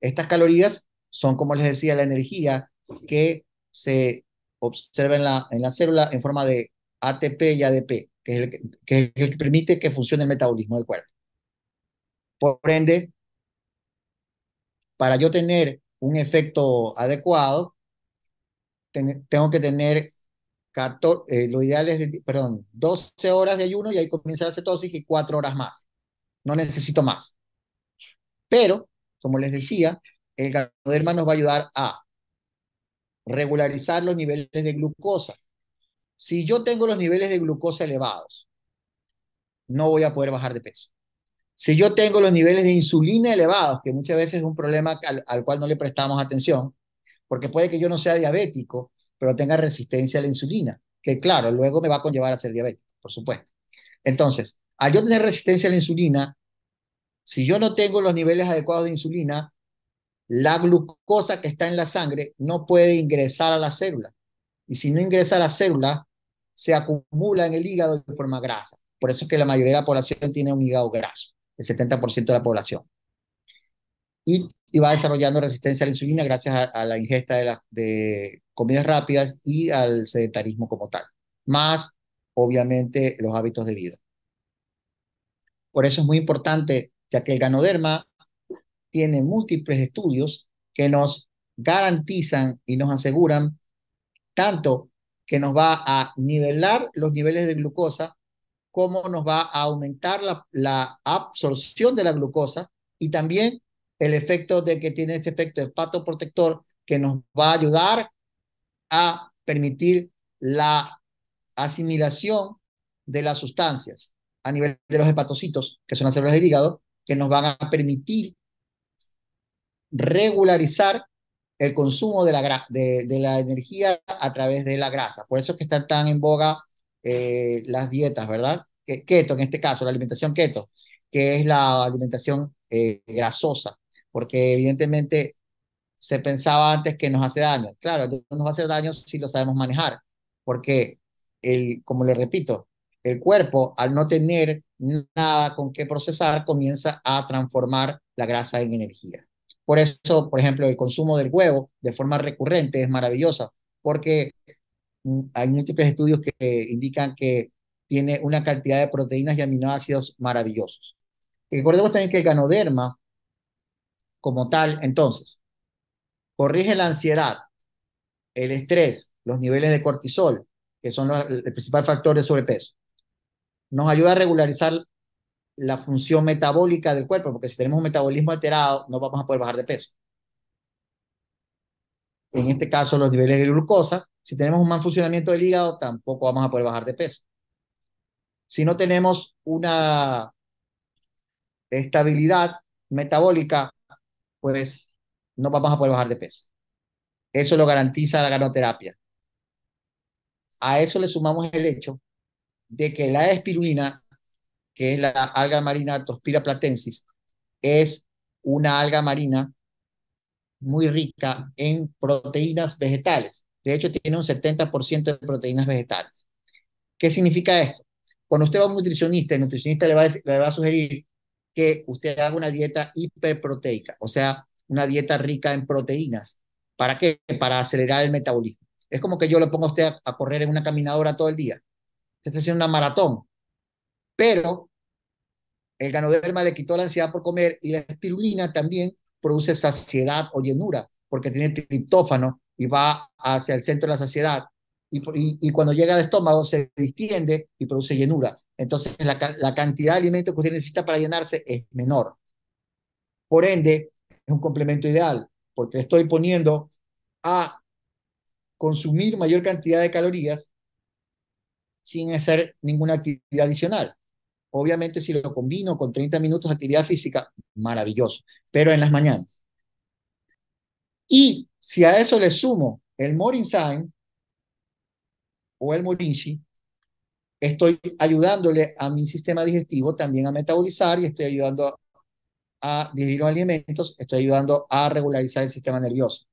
C: Estas calorías son, como les decía, la energía que se observa en la, en la célula en forma de ATP y ADP, que es, el, que permite que funcione el metabolismo del cuerpo. Por ende, para yo tener un efecto adecuado, tengo que tener eh, lo ideal es, perdón, 12 horas de ayuno y ahí comienza la cetosis y 4 horas más. No necesito más. Pero como les decía, el ganoderma nos va a ayudar a regularizar los niveles de glucosa. Si yo tengo los niveles de glucosa elevados, no voy a poder bajar de peso. Si yo tengo los niveles de insulina elevados, que muchas veces es un problema al, al cual no le prestamos atención, porque puede que yo no sea diabético, pero tenga resistencia a la insulina, que claro, luego me va a conllevar a ser diabético, por supuesto. Entonces, al yo tener resistencia a la insulina, si yo no tengo los niveles adecuados de insulina, la glucosa que está en la sangre no puede ingresar a la célula. Y si no ingresa a la célula, se acumula en el hígado de forma grasa. Por eso es que la mayoría de la población tiene un hígado graso, el 70% de la población. Y, va desarrollando resistencia a la insulina gracias a, la ingesta de, de comidas rápidas y al sedentarismo como tal. Más, obviamente, los hábitos de vida. Por eso es muy importante ya que el ganoderma tiene múltiples estudios que nos garantizan y nos aseguran tanto que nos va a nivelar los niveles de glucosa, como nos va a aumentar la, absorción de la glucosa y también el efecto de que tiene este efecto hepatoprotector que nos va a ayudar a permitir la asimilación de las sustancias a nivel de los hepatocitos, que son las células del hígado, que nos van a permitir regularizar el consumo de la, de, la energía a través de la grasa. Por eso es que están tan en boga eh, las dietas, ¿verdad? Keto, en este caso, la alimentación keto, que es la alimentación eh, grasosa, porque evidentemente se pensaba antes que nos hace daño. Claro, no nos va a hacer daño si lo sabemos manejar, porque, el, como le repito, el cuerpo, al no tener nada con qué procesar, comienza a transformar la grasa en energía. Por eso, por ejemplo, el consumo del huevo de forma recurrente es maravillosa, porque mm, hay múltiples estudios que indican que tiene una cantidad de proteínas y aminoácidos maravillosos. Recordemos también que el ganoderma, como tal, entonces, corrige la ansiedad, el estrés, los niveles de cortisol, que son el principal factor de sobrepeso nos ayuda a regularizar la función metabólica del cuerpo, porque si tenemos un metabolismo alterado, no vamos a poder bajar de peso. En este caso, los niveles de glucosa. Si tenemos un mal funcionamiento del hígado, tampoco vamos a poder bajar de peso. Si no tenemos una estabilidad metabólica, pues no vamos a poder bajar de peso. Eso lo garantiza la ganoterapia. A eso le sumamos el hecho de que la espirulina, que es la alga marina Artospira platensis, es una alga marina muy rica en proteínas vegetales. De hecho, tiene un 70% de proteínas vegetales. ¿Qué significa esto? Cuando usted va a un nutricionista, el nutricionista le va, a, sugerir que usted haga una dieta hiperproteica, o sea, una dieta rica en proteínas. ¿Para qué? Para acelerar el metabolismo. Es como que yo le pongo a usted a correr en una caminadora todo el día está haciendo una maratón. Pero el ganoderma le quitó la ansiedad por comer y la espirulina también produce saciedad o llenura porque tiene triptófano y va hacia el centro de la saciedad. Y, cuando llega al estómago se distiende y produce llenura. Entonces la, la cantidad de alimento que usted necesita para llenarse es menor. Por ende, es un complemento ideal porque estoy poniendo a consumir mayor cantidad de calorías sin hacer ninguna actividad adicional. Obviamente, si lo combino con 30 minutos de actividad física, maravilloso, pero en las mañanas. Y si a eso le sumo el morning sign o el morinchi, estoy ayudándole a mi sistema digestivo también a metabolizar y estoy ayudando a digerir los alimentos, estoy ayudando a regularizar el sistema nervioso.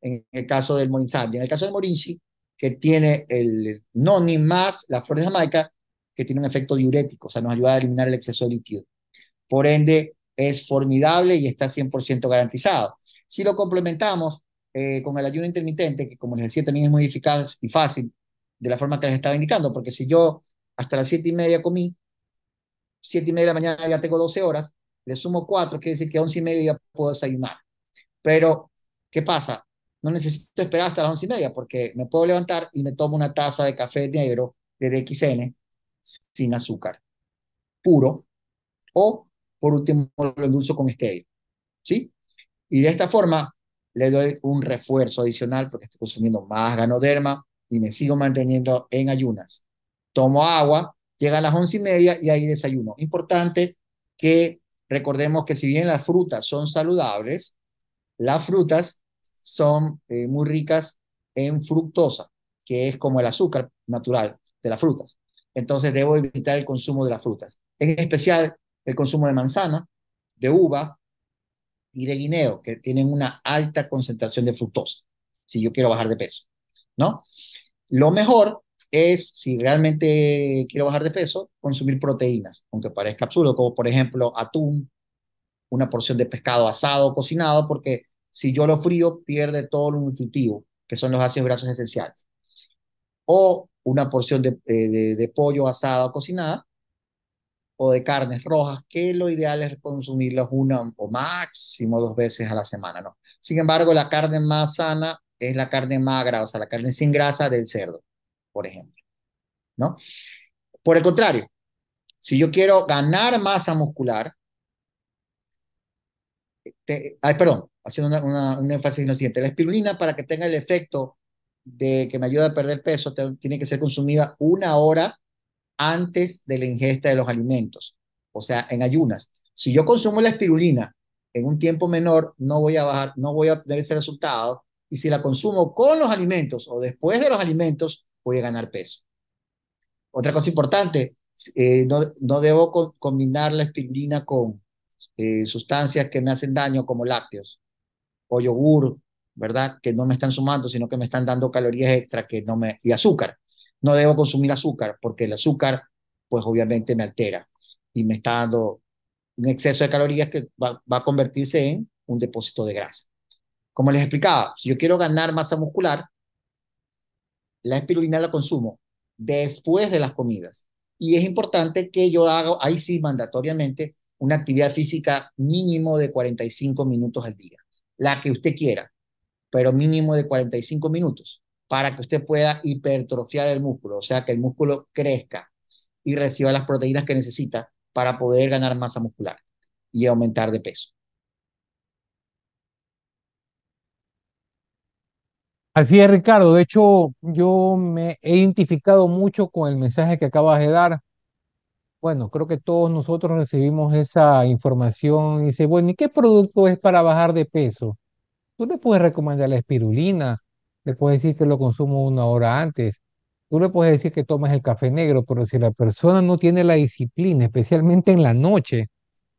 C: En el caso del y en el caso del morinchi, que tiene el noni más la flor de Jamaica, que tiene un efecto diurético, o sea, nos ayuda a eliminar el exceso de líquido. Por ende, es formidable y está 100% garantizado. Si lo complementamos eh, con el ayuno intermitente, que como les decía también es muy eficaz y fácil, de la forma que les estaba indicando, porque si yo hasta las 7 y media comí, 7 y media de la mañana ya tengo 12 horas, le sumo 4, quiere decir que a 11 y media ya puedo desayunar. Pero, ¿qué pasa? no necesito esperar hasta las once y media porque me puedo levantar y me tomo una taza de café negro de DXN sin azúcar, puro, o por último lo endulzo con stevia, ¿sí? Y de esta forma le doy un refuerzo adicional porque estoy consumiendo más ganoderma y me sigo manteniendo en ayunas. Tomo agua, llega a las once y media y ahí desayuno. Importante que recordemos que si bien las frutas son saludables, las frutas son eh, muy ricas en fructosa, que es como el azúcar natural de las frutas. Entonces debo evitar el consumo de las frutas. En especial el consumo de manzana, de uva y de guineo, que tienen una alta concentración de fructosa, si yo quiero bajar de peso, ¿no? Lo mejor es, si realmente quiero bajar de peso, consumir proteínas, aunque parezca absurdo, como por ejemplo atún, una porción de pescado asado, o cocinado, porque si yo lo frío, pierde todo lo nutritivo, que son los ácidos grasos esenciales. O una porción de, eh, pollo asado o cocinada, o de carnes rojas, que lo ideal es consumirlas una o máximo dos veces a la semana, ¿no? Sin embargo, la carne más sana es la carne magra, o sea, la carne sin grasa del cerdo, por ejemplo, ¿no? Por el contrario, si yo quiero ganar masa muscular, ay, perdón, haciendo un énfasis en lo siguiente. La espirulina, para que tenga el efecto de que me ayude a perder peso, tiene que ser consumida una hora antes de la ingesta de los alimentos, o sea, en ayunas. Si yo consumo la espirulina en un tiempo menor, no voy a bajar, no voy a obtener ese resultado. Y si la consumo con los alimentos o después de los alimentos, voy a ganar peso. Otra cosa importante, eh, no, debo combinar la espirulina con eh, sustancias que me hacen daño como lácteos o yogur, ¿verdad? Que no me están sumando, sino que me están dando calorías extra que no me y azúcar. No debo consumir azúcar porque el azúcar pues obviamente me altera y me está dando un exceso de calorías que va, va a convertirse en un depósito de grasa. Como les explicaba, si yo quiero ganar masa muscular, la espirulina la consumo después de las comidas. Y es importante que yo haga, ahí sí, mandatoriamente, una actividad física mínimo de 45 minutos al día la que usted quiera, pero mínimo de 45 minutos para que usted pueda hipertrofiar el músculo, o sea, que el músculo crezca y reciba las proteínas que necesita para poder ganar masa muscular y aumentar de peso.
A: Así es, Ricardo. De hecho, yo me he identificado mucho con el mensaje que acabas de dar bueno, creo que todos nosotros recibimos esa información y dice, bueno, ¿y qué producto es para bajar de peso? Tú le puedes recomendar la espirulina, le puedes decir que lo consumo una hora antes, tú le puedes decir que tomes el café negro, pero si la persona no tiene la disciplina, especialmente en la noche,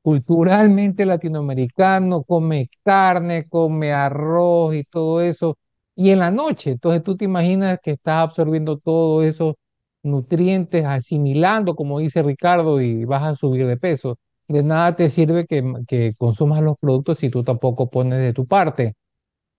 A: culturalmente latinoamericano come carne, come arroz y todo eso, y en la noche, entonces tú te imaginas que estás absorbiendo todo eso nutrientes asimilando, como dice Ricardo, y vas a subir de peso. De nada te sirve que, que consumas los productos si tú tampoco pones de tu parte.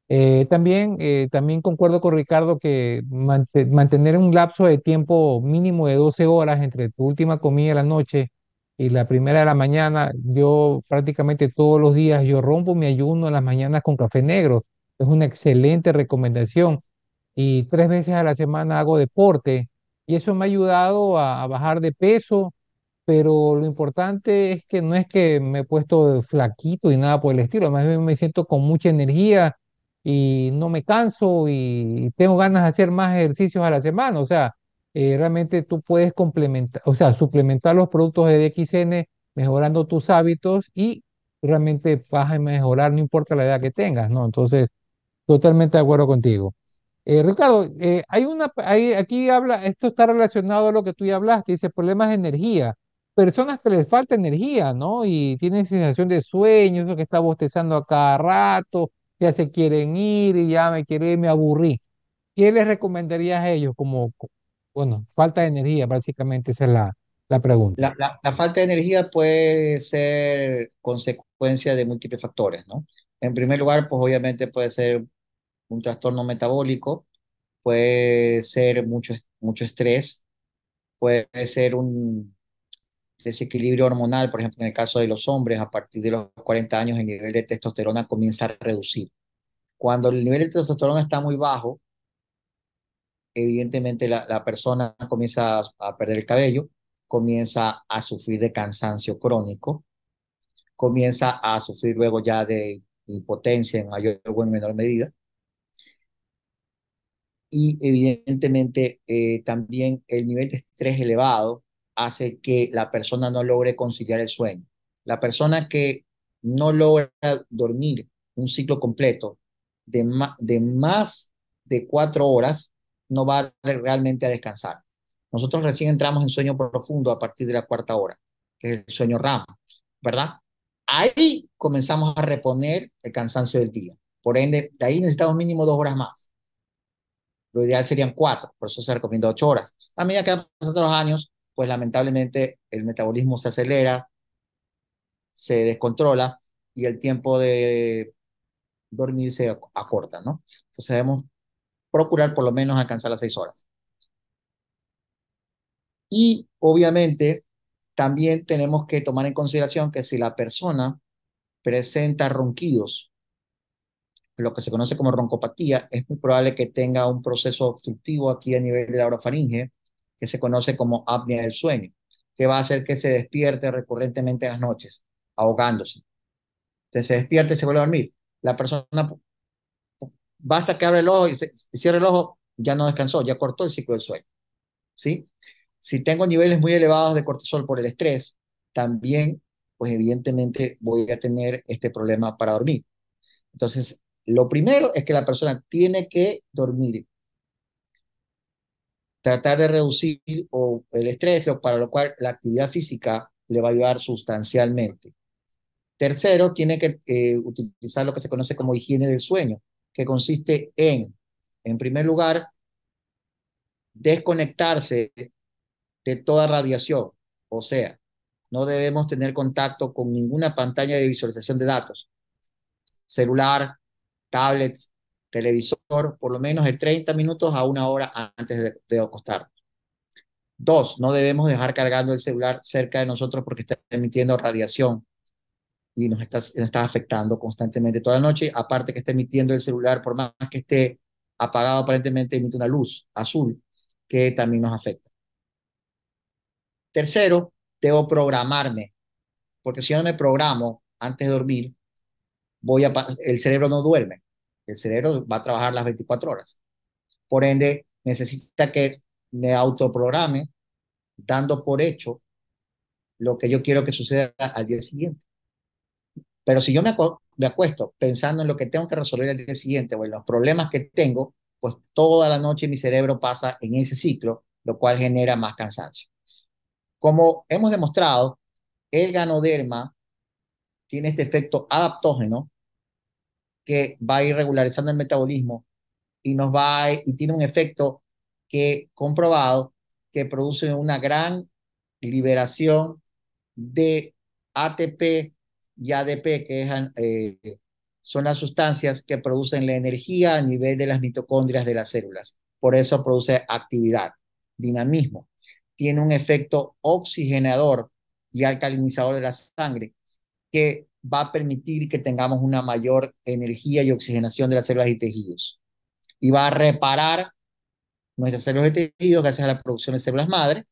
A: Eh, también, eh, también concuerdo con Ricardo que mantener un lapso de tiempo mínimo de 12 horas entre tu última comida de la noche y la primera de la mañana, yo prácticamente todos los días, yo rompo mi ayuno en las mañanas con café negro. Es una excelente recomendación. Y tres veces a la semana hago deporte y eso me ha ayudado a, bajar de peso, pero lo importante es que no es que me he puesto flaquito y nada por el estilo, más me siento con mucha energía y no me canso y tengo ganas de hacer más ejercicios a la semana. O sea, eh, realmente tú puedes complementar, o sea, suplementar los productos de DXN mejorando tus hábitos y realmente vas a mejorar, no importa la edad que tengas, ¿no? Entonces, totalmente de acuerdo contigo. Eh, Ricardo, eh, hay una, aquí habla, esto está relacionado a lo que tú ya hablaste, dice problemas de energía. Personas que les falta energía, ¿no? Y tienen sensación de sueño, eso que está bostezando a cada rato, ya se quieren ir y ya me quiero me aburrí. ¿Qué les recomendarías a ellos? Como, bueno, falta de energía, básicamente esa es la, pregunta.
C: la falta de energía puede ser consecuencia de múltiples factores, ¿no? En primer lugar, pues obviamente puede ser un trastorno metabólico, puede ser mucho, mucho estrés, puede ser un desequilibrio hormonal, por ejemplo, en el caso de los hombres, a partir de los 40 años el nivel de testosterona comienza a reducir. Cuando el nivel de testosterona está muy bajo, evidentemente la, persona comienza a, perder el cabello, comienza a sufrir de cansancio crónico, comienza a sufrir luego ya de impotencia en mayor o en menor medida, y evidentemente eh, también el nivel de estrés elevado hace que la persona no logre conciliar el sueño. La persona que no logra dormir un ciclo completo de, de más de cuatro horas no va realmente a descansar. Nosotros recién entramos en sueño profundo a partir de la cuarta hora, que es el sueño rama, ¿verdad? Ahí comenzamos a reponer el cansancio del día. Por ende, de ahí necesitamos mínimo dos horas más. Lo ideal serían cuatro, por eso se recomienda ocho horas. A medida que van pasando los años, pues lamentablemente el metabolismo se acelera, se descontrola y el tiempo de dormir se acorta, ¿no? Entonces debemos procurar por lo menos alcanzar las seis horas. Y obviamente también tenemos que tomar en consideración que si la persona presenta ronquidos lo que se conoce como roncopatía, es muy probable que tenga un proceso obstructivo aquí a nivel de la orofaringe, que se conoce como apnea del sueño, que va a hacer que se despierte recurrentemente en las noches, ahogándose. Entonces se despierte y se vuelve a dormir. La persona, basta que abre el ojo y, se, cierre el ojo, ya no descansó, ya cortó el ciclo del sueño. ¿Sí? Si tengo niveles muy elevados de cortisol por el estrés, también, pues evidentemente voy a tener este problema para dormir. Entonces, lo primero es que la persona tiene que dormir, tratar de reducir o, el estrés, para lo cual la actividad física le va a ayudar sustancialmente. Tercero, tiene que eh, utilizar lo que se conoce como higiene del sueño, que consiste en, en primer lugar, desconectarse de toda radiación, o sea, no debemos tener contacto con ninguna pantalla de visualización de datos, celular, tablets, televisor, por lo menos de 30 minutos a una hora antes de, de acostarnos. Dos, no debemos dejar cargando el celular cerca de nosotros porque está emitiendo radiación y nos está, está afectando constantemente toda la noche. Aparte que está emitiendo el celular, por más que esté apagado, aparentemente emite una luz azul que también nos afecta. Tercero, debo programarme, porque si no me programo antes de dormir, voy a, el cerebro no duerme. El cerebro va a trabajar las 24 horas. Por ende, necesita que me autoprograme dando por hecho lo que yo quiero que suceda al día siguiente. Pero si yo me, acuesto pensando en lo que tengo que resolver al día siguiente o en los problemas que tengo, pues toda la noche mi cerebro pasa en ese ciclo, lo cual genera más cansancio. Como hemos demostrado, el ganoderma tiene este efecto adaptógeno que va a ir regularizando el metabolismo y nos va y tiene un efecto que comprobado que produce una gran liberación de ATP y ADP, que eh, son las sustancias que producen la energía a nivel de las mitocondrias de las células. Por eso produce actividad, dinamismo. Tiene un efecto oxigenador y alcalinizador de la sangre, que va a permitir que tengamos una mayor energía y oxigenación de las células y tejidos. Y va a reparar nuestras células y tejidos gracias a la producción de células madre,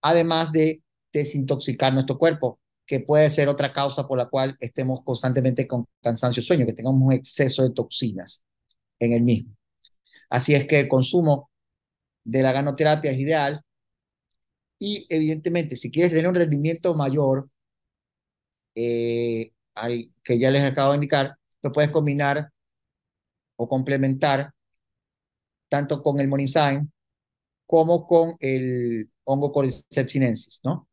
C: además de desintoxicar nuestro cuerpo, que puede ser otra causa por la cual estemos constantemente con cansancio sueño, que tengamos un exceso de toxinas en el mismo. Así es que el consumo de la ganoterapia es ideal y evidentemente si quieres tener un rendimiento mayor, eh, que ya les acabo de indicar, lo puedes combinar o complementar tanto con el Monizine como con el hongo Cordyceps sinensis, ¿no?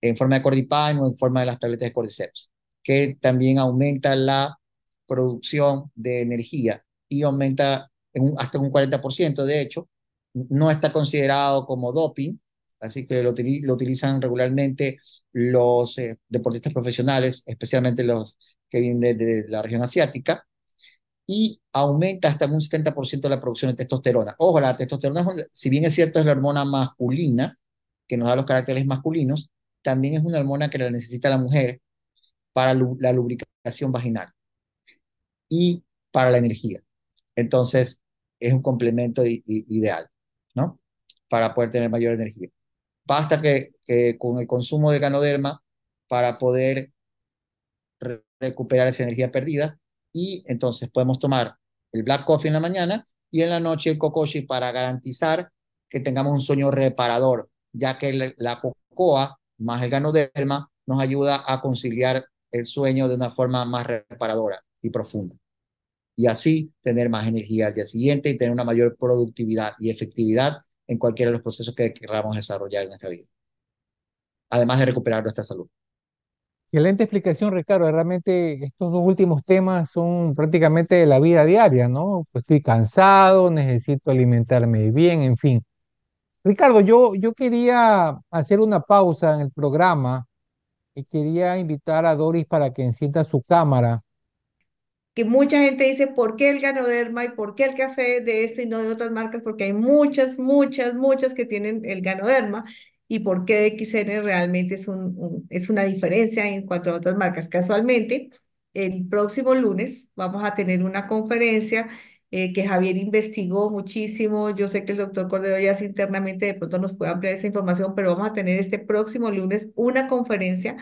C: En forma de Cordypine o en forma de las tabletas de Cordyceps, que también aumenta la producción de energía y aumenta en un, hasta un 40%, de hecho, no está considerado como doping, así que lo, lo utilizan regularmente los eh, deportistas profesionales, especialmente los que vienen de, la región asiática, y aumenta hasta un 70% la producción de testosterona. Ojo, testosterona, si bien es cierto, es la hormona masculina, que nos da los caracteres masculinos, también es una hormona que la necesita la mujer para la lubricación vaginal y para la energía. Entonces, es un complemento ideal, ¿no? Para poder tener mayor energía. Basta que eh, con el consumo de ganoderma para poder recuperar esa energía perdida. Y entonces podemos tomar el black coffee en la mañana y en la noche el Cocoshi para garantizar que tengamos un sueño reparador, ya que la, la cocoa más el ganoderma nos ayuda a conciliar el sueño de una forma más reparadora y profunda. Y así tener más energía al día siguiente y tener una mayor productividad y efectividad en cualquiera de los procesos que queramos desarrollar en nuestra vida además de recuperar nuestra salud.
A: Excelente explicación, Ricardo. Realmente estos dos últimos temas son prácticamente de la vida diaria, ¿no? Pues estoy cansado, necesito alimentarme bien, en fin. Ricardo, yo, yo quería hacer una pausa en el programa y quería invitar a Doris para que encienda su cámara.
B: Que mucha gente dice, ¿por qué el ganoderma y por qué el café de esto y no de otras marcas? Porque hay muchas, muchas, muchas que tienen el ganoderma y por qué DXN realmente es, un, es una diferencia en cuanto a otras marcas. Casualmente, el próximo lunes vamos a tener una conferencia eh, que Javier investigó muchísimo. Yo sé que el doctor Cordero ya internamente de pronto nos puede ampliar esa información, pero vamos a tener este próximo lunes una conferencia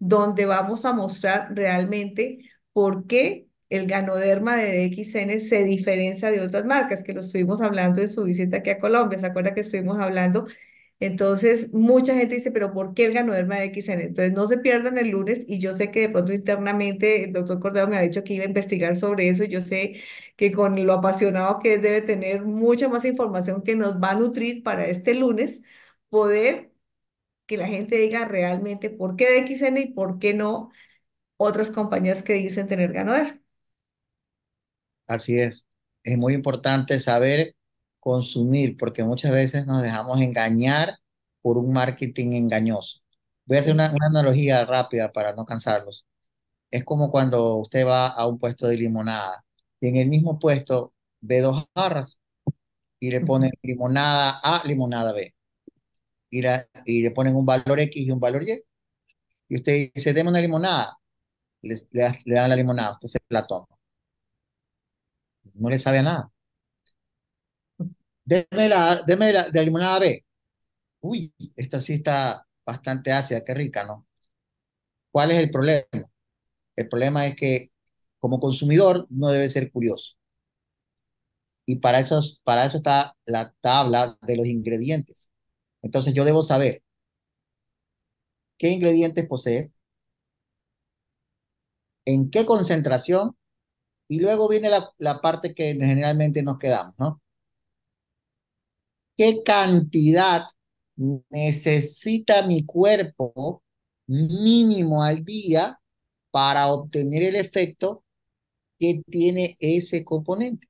B: donde vamos a mostrar realmente por qué el ganoderma de DXN se diferencia de otras marcas, que lo estuvimos hablando en su visita aquí a Colombia. ¿Se acuerda que estuvimos hablando entonces, mucha gente dice, pero ¿por qué el ganoderma de XN? Entonces, no se pierdan el lunes y yo sé que de pronto internamente el doctor Cordero me ha dicho que iba a investigar sobre eso. yo sé que con lo apasionado que es, debe tener mucha más información que nos va a nutrir para este lunes, poder que la gente diga realmente por qué de XN y por qué no otras compañías que dicen tener ganoderma.
C: Así es. Es muy importante saber consumir, porque muchas veces nos dejamos engañar por un marketing engañoso. Voy a hacer una, analogía rápida para no cansarlos. Es como cuando usted va a un puesto de limonada y en el mismo puesto ve dos jarras y le ponen limonada A, limonada B. Y, y le ponen un valor X y un valor Y. Y usted dice, deme una limonada. Le, le dan la limonada, usted se la toma. No le sabe a nada. Deme la, la de limonada B. Uy, esta sí está bastante ácida, qué rica, ¿no? ¿Cuál es el problema? El problema es que como consumidor no debe ser curioso. Y para eso, para eso está la tabla de los ingredientes. Entonces yo debo saber qué ingredientes posee, en qué concentración, y luego viene la parte que generalmente nos quedamos, ¿no? qué cantidad necesita mi cuerpo mínimo al día para obtener el efecto que tiene ese componente.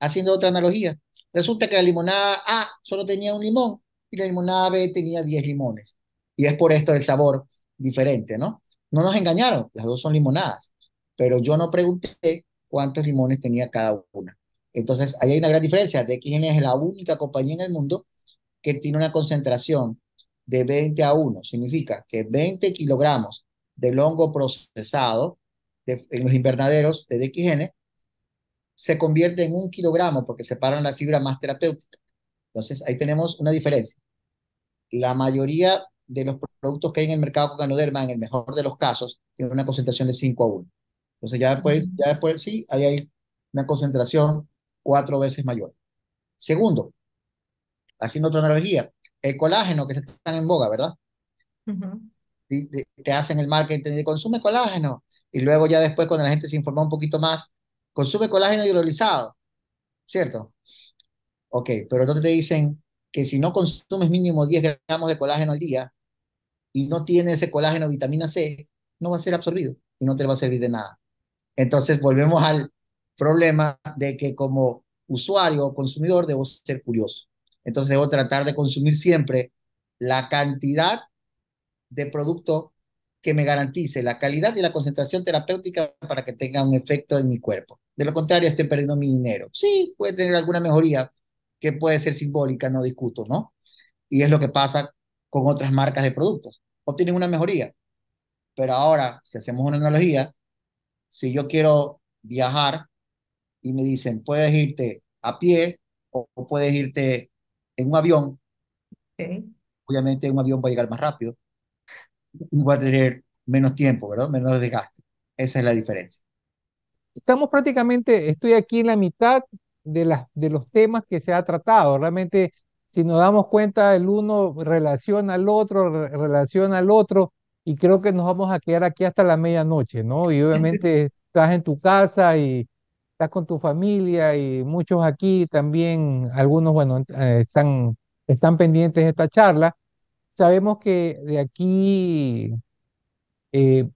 C: Haciendo otra analogía, resulta que la limonada A solo tenía un limón y la limonada B tenía 10 limones. Y es por esto el sabor diferente, ¿no? No nos engañaron, las dos son limonadas, pero yo no pregunté cuántos limones tenía cada una. Entonces, ahí hay una gran diferencia. DXN es la única compañía en el mundo que tiene una concentración de 20 a 1. Significa que 20 kilogramos de hongo procesado en los invernaderos de DXN se convierte en un kilogramo porque separan la fibra más terapéutica. Entonces, ahí tenemos una diferencia. La mayoría de los productos que hay en el mercado con ganoderma, en el mejor de los casos, tiene una concentración de 5 a 1. Entonces, ya después, ya después sí, ahí hay una concentración cuatro veces mayor. Segundo, haciendo otra analogía, el colágeno que está en boga, ¿verdad? te hacen el marketing de consume colágeno y luego ya después cuando la gente se informa un poquito más, consume colágeno hidrolizado, ¿cierto? Ok, pero entonces te dicen que si no consumes mínimo 10 gramos de colágeno al día y no tiene ese colágeno vitamina C, no va a ser absorbido y no te va a servir de nada. Entonces volvemos al, problema de que como usuario o consumidor debo ser curioso. Entonces debo tratar de consumir siempre la cantidad de producto que me garantice la calidad y la concentración terapéutica para que tenga un efecto en mi cuerpo. De lo contrario, estoy perdiendo mi dinero. Sí, puede tener alguna mejoría que puede ser simbólica, no discuto, ¿no? Y es lo que pasa con otras marcas de productos. Obtienen una mejoría. Pero ahora, si hacemos una analogía, si yo quiero viajar y me dicen, puedes irte a pie o, puedes irte en un avión. Obviamente un avión va a llegar más rápido y va a tener menos tiempo, ¿verdad? Menos desgaste. Esa es la diferencia.
A: Estamos prácticamente, estoy aquí en la mitad de, las, de los temas que se ha tratado. Realmente, si nos damos cuenta, el uno relaciona al otro, relaciona al otro, y creo que nos vamos a quedar aquí hasta la medianoche, ¿no? Y obviamente estás en tu casa y estás con tu familia y muchos aquí también, algunos, bueno, eh, están, están pendientes de esta charla. Sabemos que de aquí eh,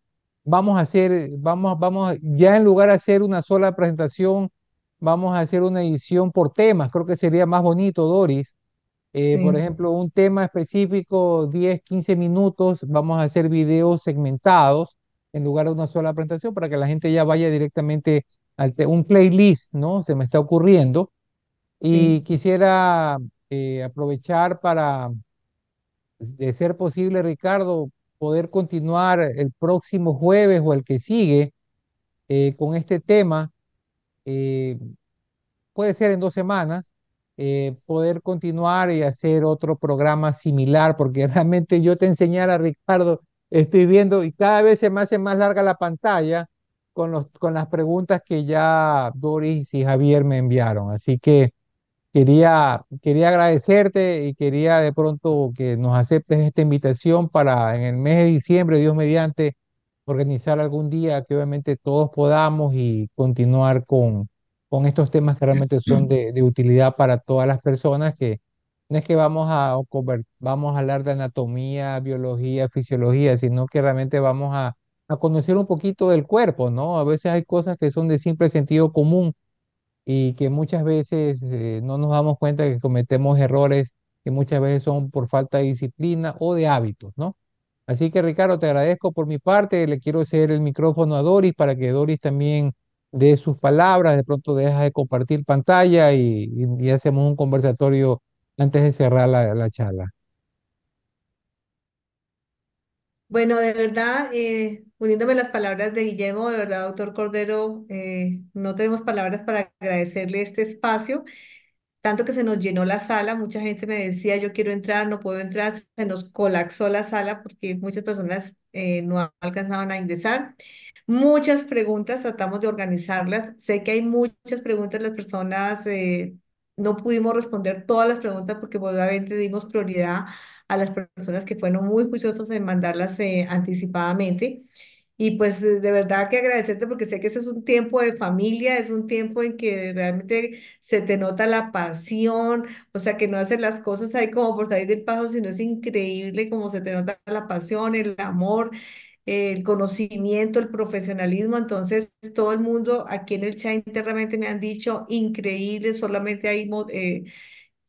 A: vamos a hacer, vamos, vamos, ya en lugar de hacer una sola presentación, vamos a hacer una edición por temas. Creo que sería más bonito, Doris. Eh, por ejemplo, un tema específico, 10, 15 minutos, vamos a hacer videos segmentados en lugar de una sola presentación para que la gente ya vaya directamente un playlist, ¿no? Se me está ocurriendo. Y quisiera eh, aprovechar para, pues, de ser posible, Ricardo, poder continuar el próximo jueves o el que sigue eh, con este tema. Eh, puede ser en dos semanas. poder continuar y hacer otro programa similar, porque realmente yo te enseñara, Ricardo, estoy viendo y cada vez se me hace más larga la pantalla con, los, con las preguntas que ya Doris y Javier me enviaron. Así que quería, quería agradecerte y quería de pronto que nos aceptes esta invitación para en el mes de diciembre, Dios mediante, organizar algún día que obviamente todos podamos y continuar con, con estos temas que realmente son de, de utilidad para todas las personas que no es que vamos a, vamos a hablar de anatomía, biología, fisiología, sino que realmente vamos a a conocer un poquito del cuerpo, ¿no? A veces hay cosas que son de simple sentido común y que muchas veces eh, no nos damos cuenta que cometemos errores que muchas veces son por falta de disciplina o de hábitos, ¿no? Así que Ricardo, te agradezco por mi parte, le quiero hacer el micrófono a Doris para que Doris también dé sus palabras, de pronto deja de compartir pantalla y, hacemos un conversatorio antes de cerrar la charla.
B: Bueno, de verdad, eh, uniéndome las palabras de Guillermo, de verdad, doctor Cordero, eh, no tenemos palabras para agradecerle este espacio, tanto que se nos llenó la sala, mucha gente me decía, yo quiero entrar, no puedo entrar, se nos colapsó la sala porque muchas personas eh, no alcanzaban a ingresar. Muchas preguntas, tratamos de organizarlas, sé que hay muchas preguntas, las personas no pudimos responder todas las preguntas porque pues, obviamente dimos prioridad a las personas que fueron muy juiciosas en mandarlas eh, anticipadamente. Y pues eh, de verdad que agradecerte porque sé que ese es un tiempo de familia, es un tiempo en que realmente se te nota la pasión, o sea, que no hacer las cosas ahí como por salir del paso, sino es increíble como se te nota la pasión, el amor, el conocimiento, el profesionalismo. Entonces, todo el mundo aquí en el chat realmente me han dicho, increíble, solamente hay... Eh,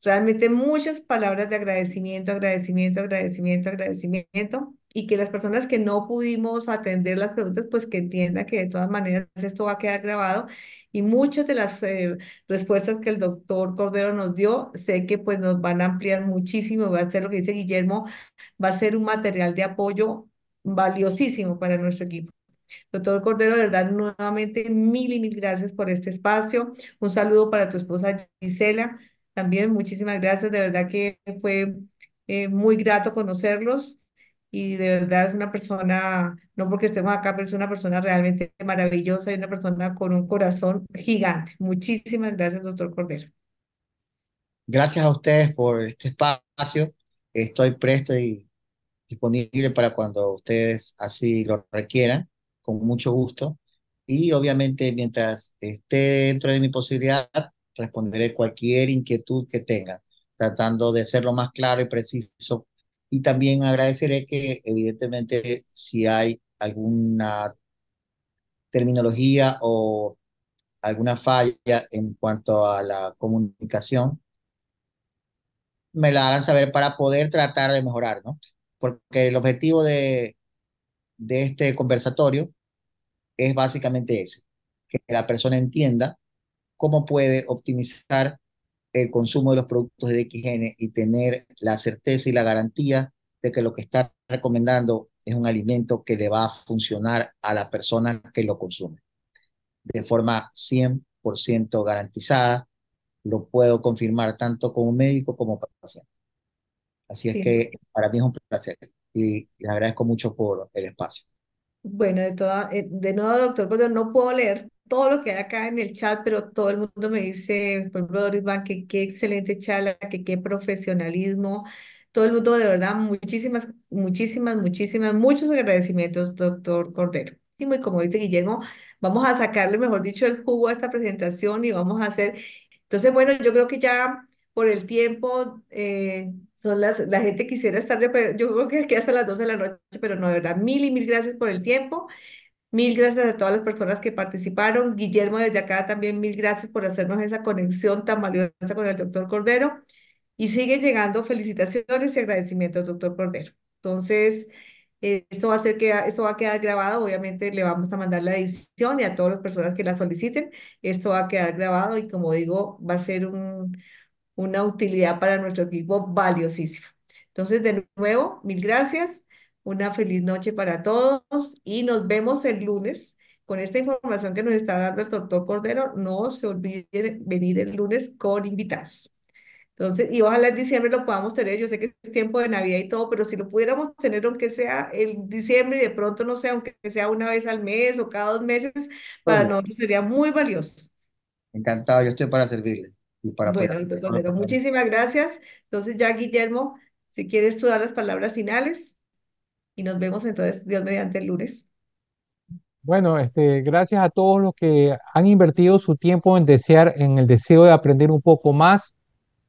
B: Realmente muchas palabras de agradecimiento, agradecimiento, agradecimiento, agradecimiento. Y que las personas que no pudimos atender las preguntas, pues que entienda que de todas maneras esto va a quedar grabado. Y muchas de las eh, respuestas que el doctor Cordero nos dio, sé que pues nos van a ampliar muchísimo. Va a ser lo que dice Guillermo, va a ser un material de apoyo valiosísimo para nuestro equipo. Doctor Cordero, de verdad, nuevamente mil y mil gracias por este espacio. Un saludo para tu esposa Gisela. También muchísimas gracias, de verdad que fue eh, muy grato conocerlos y de verdad es una persona, no porque estemos acá, pero es una persona realmente maravillosa y una persona con un corazón gigante. Muchísimas gracias, doctor Cordero.
C: Gracias a ustedes por este espacio. Estoy presto y disponible para cuando ustedes así lo requieran, con mucho gusto. Y obviamente mientras esté dentro de mi posibilidad, responderé cualquier inquietud que tengan, tratando de ser más claro y preciso. Y también agradeceré que, evidentemente, si hay alguna terminología o alguna falla en cuanto a la comunicación, me la hagan saber para poder tratar de mejorar, ¿no? Porque el objetivo de, de este conversatorio es básicamente ese, que la persona entienda cómo puede optimizar el consumo de los productos de XGN y tener la certeza y la garantía de que lo que está recomendando es un alimento que le va a funcionar a la persona que lo consume. De forma 100% garantizada, lo puedo confirmar tanto como médico como paciente. Así es que para mí es un placer y le agradezco mucho por el espacio.
B: Bueno, de, toda, eh, de nuevo, doctor, porque no puedo leer todo lo que hay acá en el chat, pero todo el mundo me dice, por ejemplo, Doris Van, que qué excelente charla, que qué profesionalismo. Todo el mundo, de verdad, muchísimas, muchísimas, muchísimas, muchos agradecimientos, doctor Cordero. Y como dice Guillermo, vamos a sacarle, mejor dicho, el jugo a esta presentación y vamos a hacer. Entonces, bueno, yo creo que ya por el tiempo, eh, son las, la gente quisiera estar, yo creo que aquí hasta las 2 de la noche, pero no, de verdad, mil y mil gracias por el tiempo. Mil gracias a todas las personas que participaron. Guillermo, desde acá también mil gracias por hacernos esa conexión tan valiosa con el doctor Cordero. Y sigue llegando felicitaciones y agradecimientos, doctor Cordero. Entonces, eh, esto, va a ser que, esto va a quedar grabado. Obviamente le vamos a mandar la edición y a todas las personas que la soliciten. Esto va a quedar grabado y como digo, va a ser un, una utilidad para nuestro equipo valiosísima. Entonces, de nuevo, mil gracias una feliz noche para todos y nos vemos el lunes con esta información que nos está dando el doctor Cordero. No se olviden venir el lunes con invitados. Entonces, y ojalá en diciembre lo podamos tener. Yo sé que es tiempo de Navidad y todo, pero si lo pudiéramos tener, aunque sea en diciembre y de pronto, no sea, aunque sea una vez al mes o cada dos meses, para nosotros sería muy valioso.
C: Encantado, yo estoy para servirle. Y para bueno,
B: muchísimas gracias. Entonces, ya Guillermo, si quieres tú dar las palabras finales y nos vemos entonces, Dios mediante el lunes.
A: Bueno, este, gracias a todos los que han invertido su tiempo en desear, en el deseo de aprender un poco más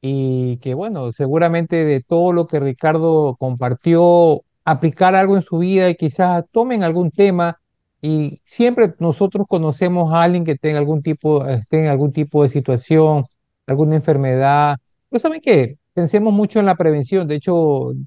A: y que bueno, seguramente de todo lo que Ricardo compartió, aplicar algo en su vida y quizás tomen algún tema y siempre nosotros conocemos a alguien que tenga algún tipo, esté en algún tipo de situación, alguna enfermedad. Pues saben qué, pensemos mucho en la prevención. De hecho,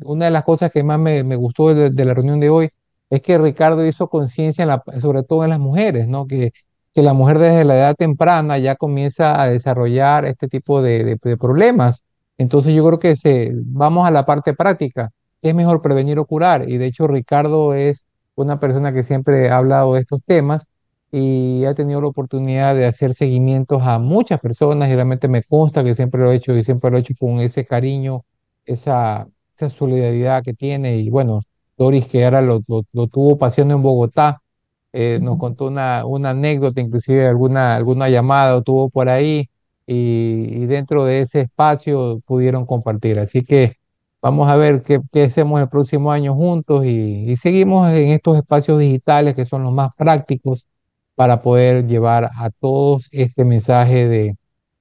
A: una de las cosas que más me, gustó de, la reunión de hoy es que Ricardo hizo conciencia, sobre todo en las mujeres, ¿no? Que, que la mujer desde la edad temprana ya comienza a desarrollar este tipo de, problemas. Entonces yo creo que se, vamos a la parte práctica. Es mejor prevenir o curar. Y de hecho Ricardo es una persona que siempre ha hablado de estos temas y ha tenido la oportunidad de hacer seguimientos a muchas personas y realmente me consta que siempre lo he hecho y siempre lo he hecho con ese cariño, esa, esa solidaridad que tiene y bueno, Doris que ahora lo, lo, tuvo paseando en Bogotá, eh, nos contó una, una, anécdota, inclusive alguna, alguna llamada tuvo por ahí y, dentro de ese espacio pudieron compartir. Así que vamos a ver qué, qué hacemos el próximo año juntos y seguimos en estos espacios digitales que son los más prácticos para poder llevar a todos este mensaje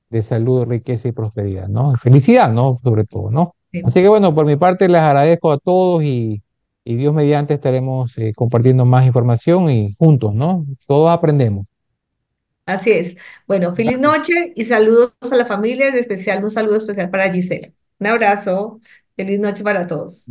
A: de, salud, riqueza y prosperidad, ¿no? Felicidad, ¿no? Sobre todo, ¿no? Así que bueno, por mi parte les agradezco a todos y, Dios mediante estaremos eh, compartiendo más información y juntos, ¿no? Todos aprendemos.
B: Así es. Bueno, feliz noche y saludos a la familia, De especial un saludo especial para Gisela. Un abrazo, feliz noche para todos.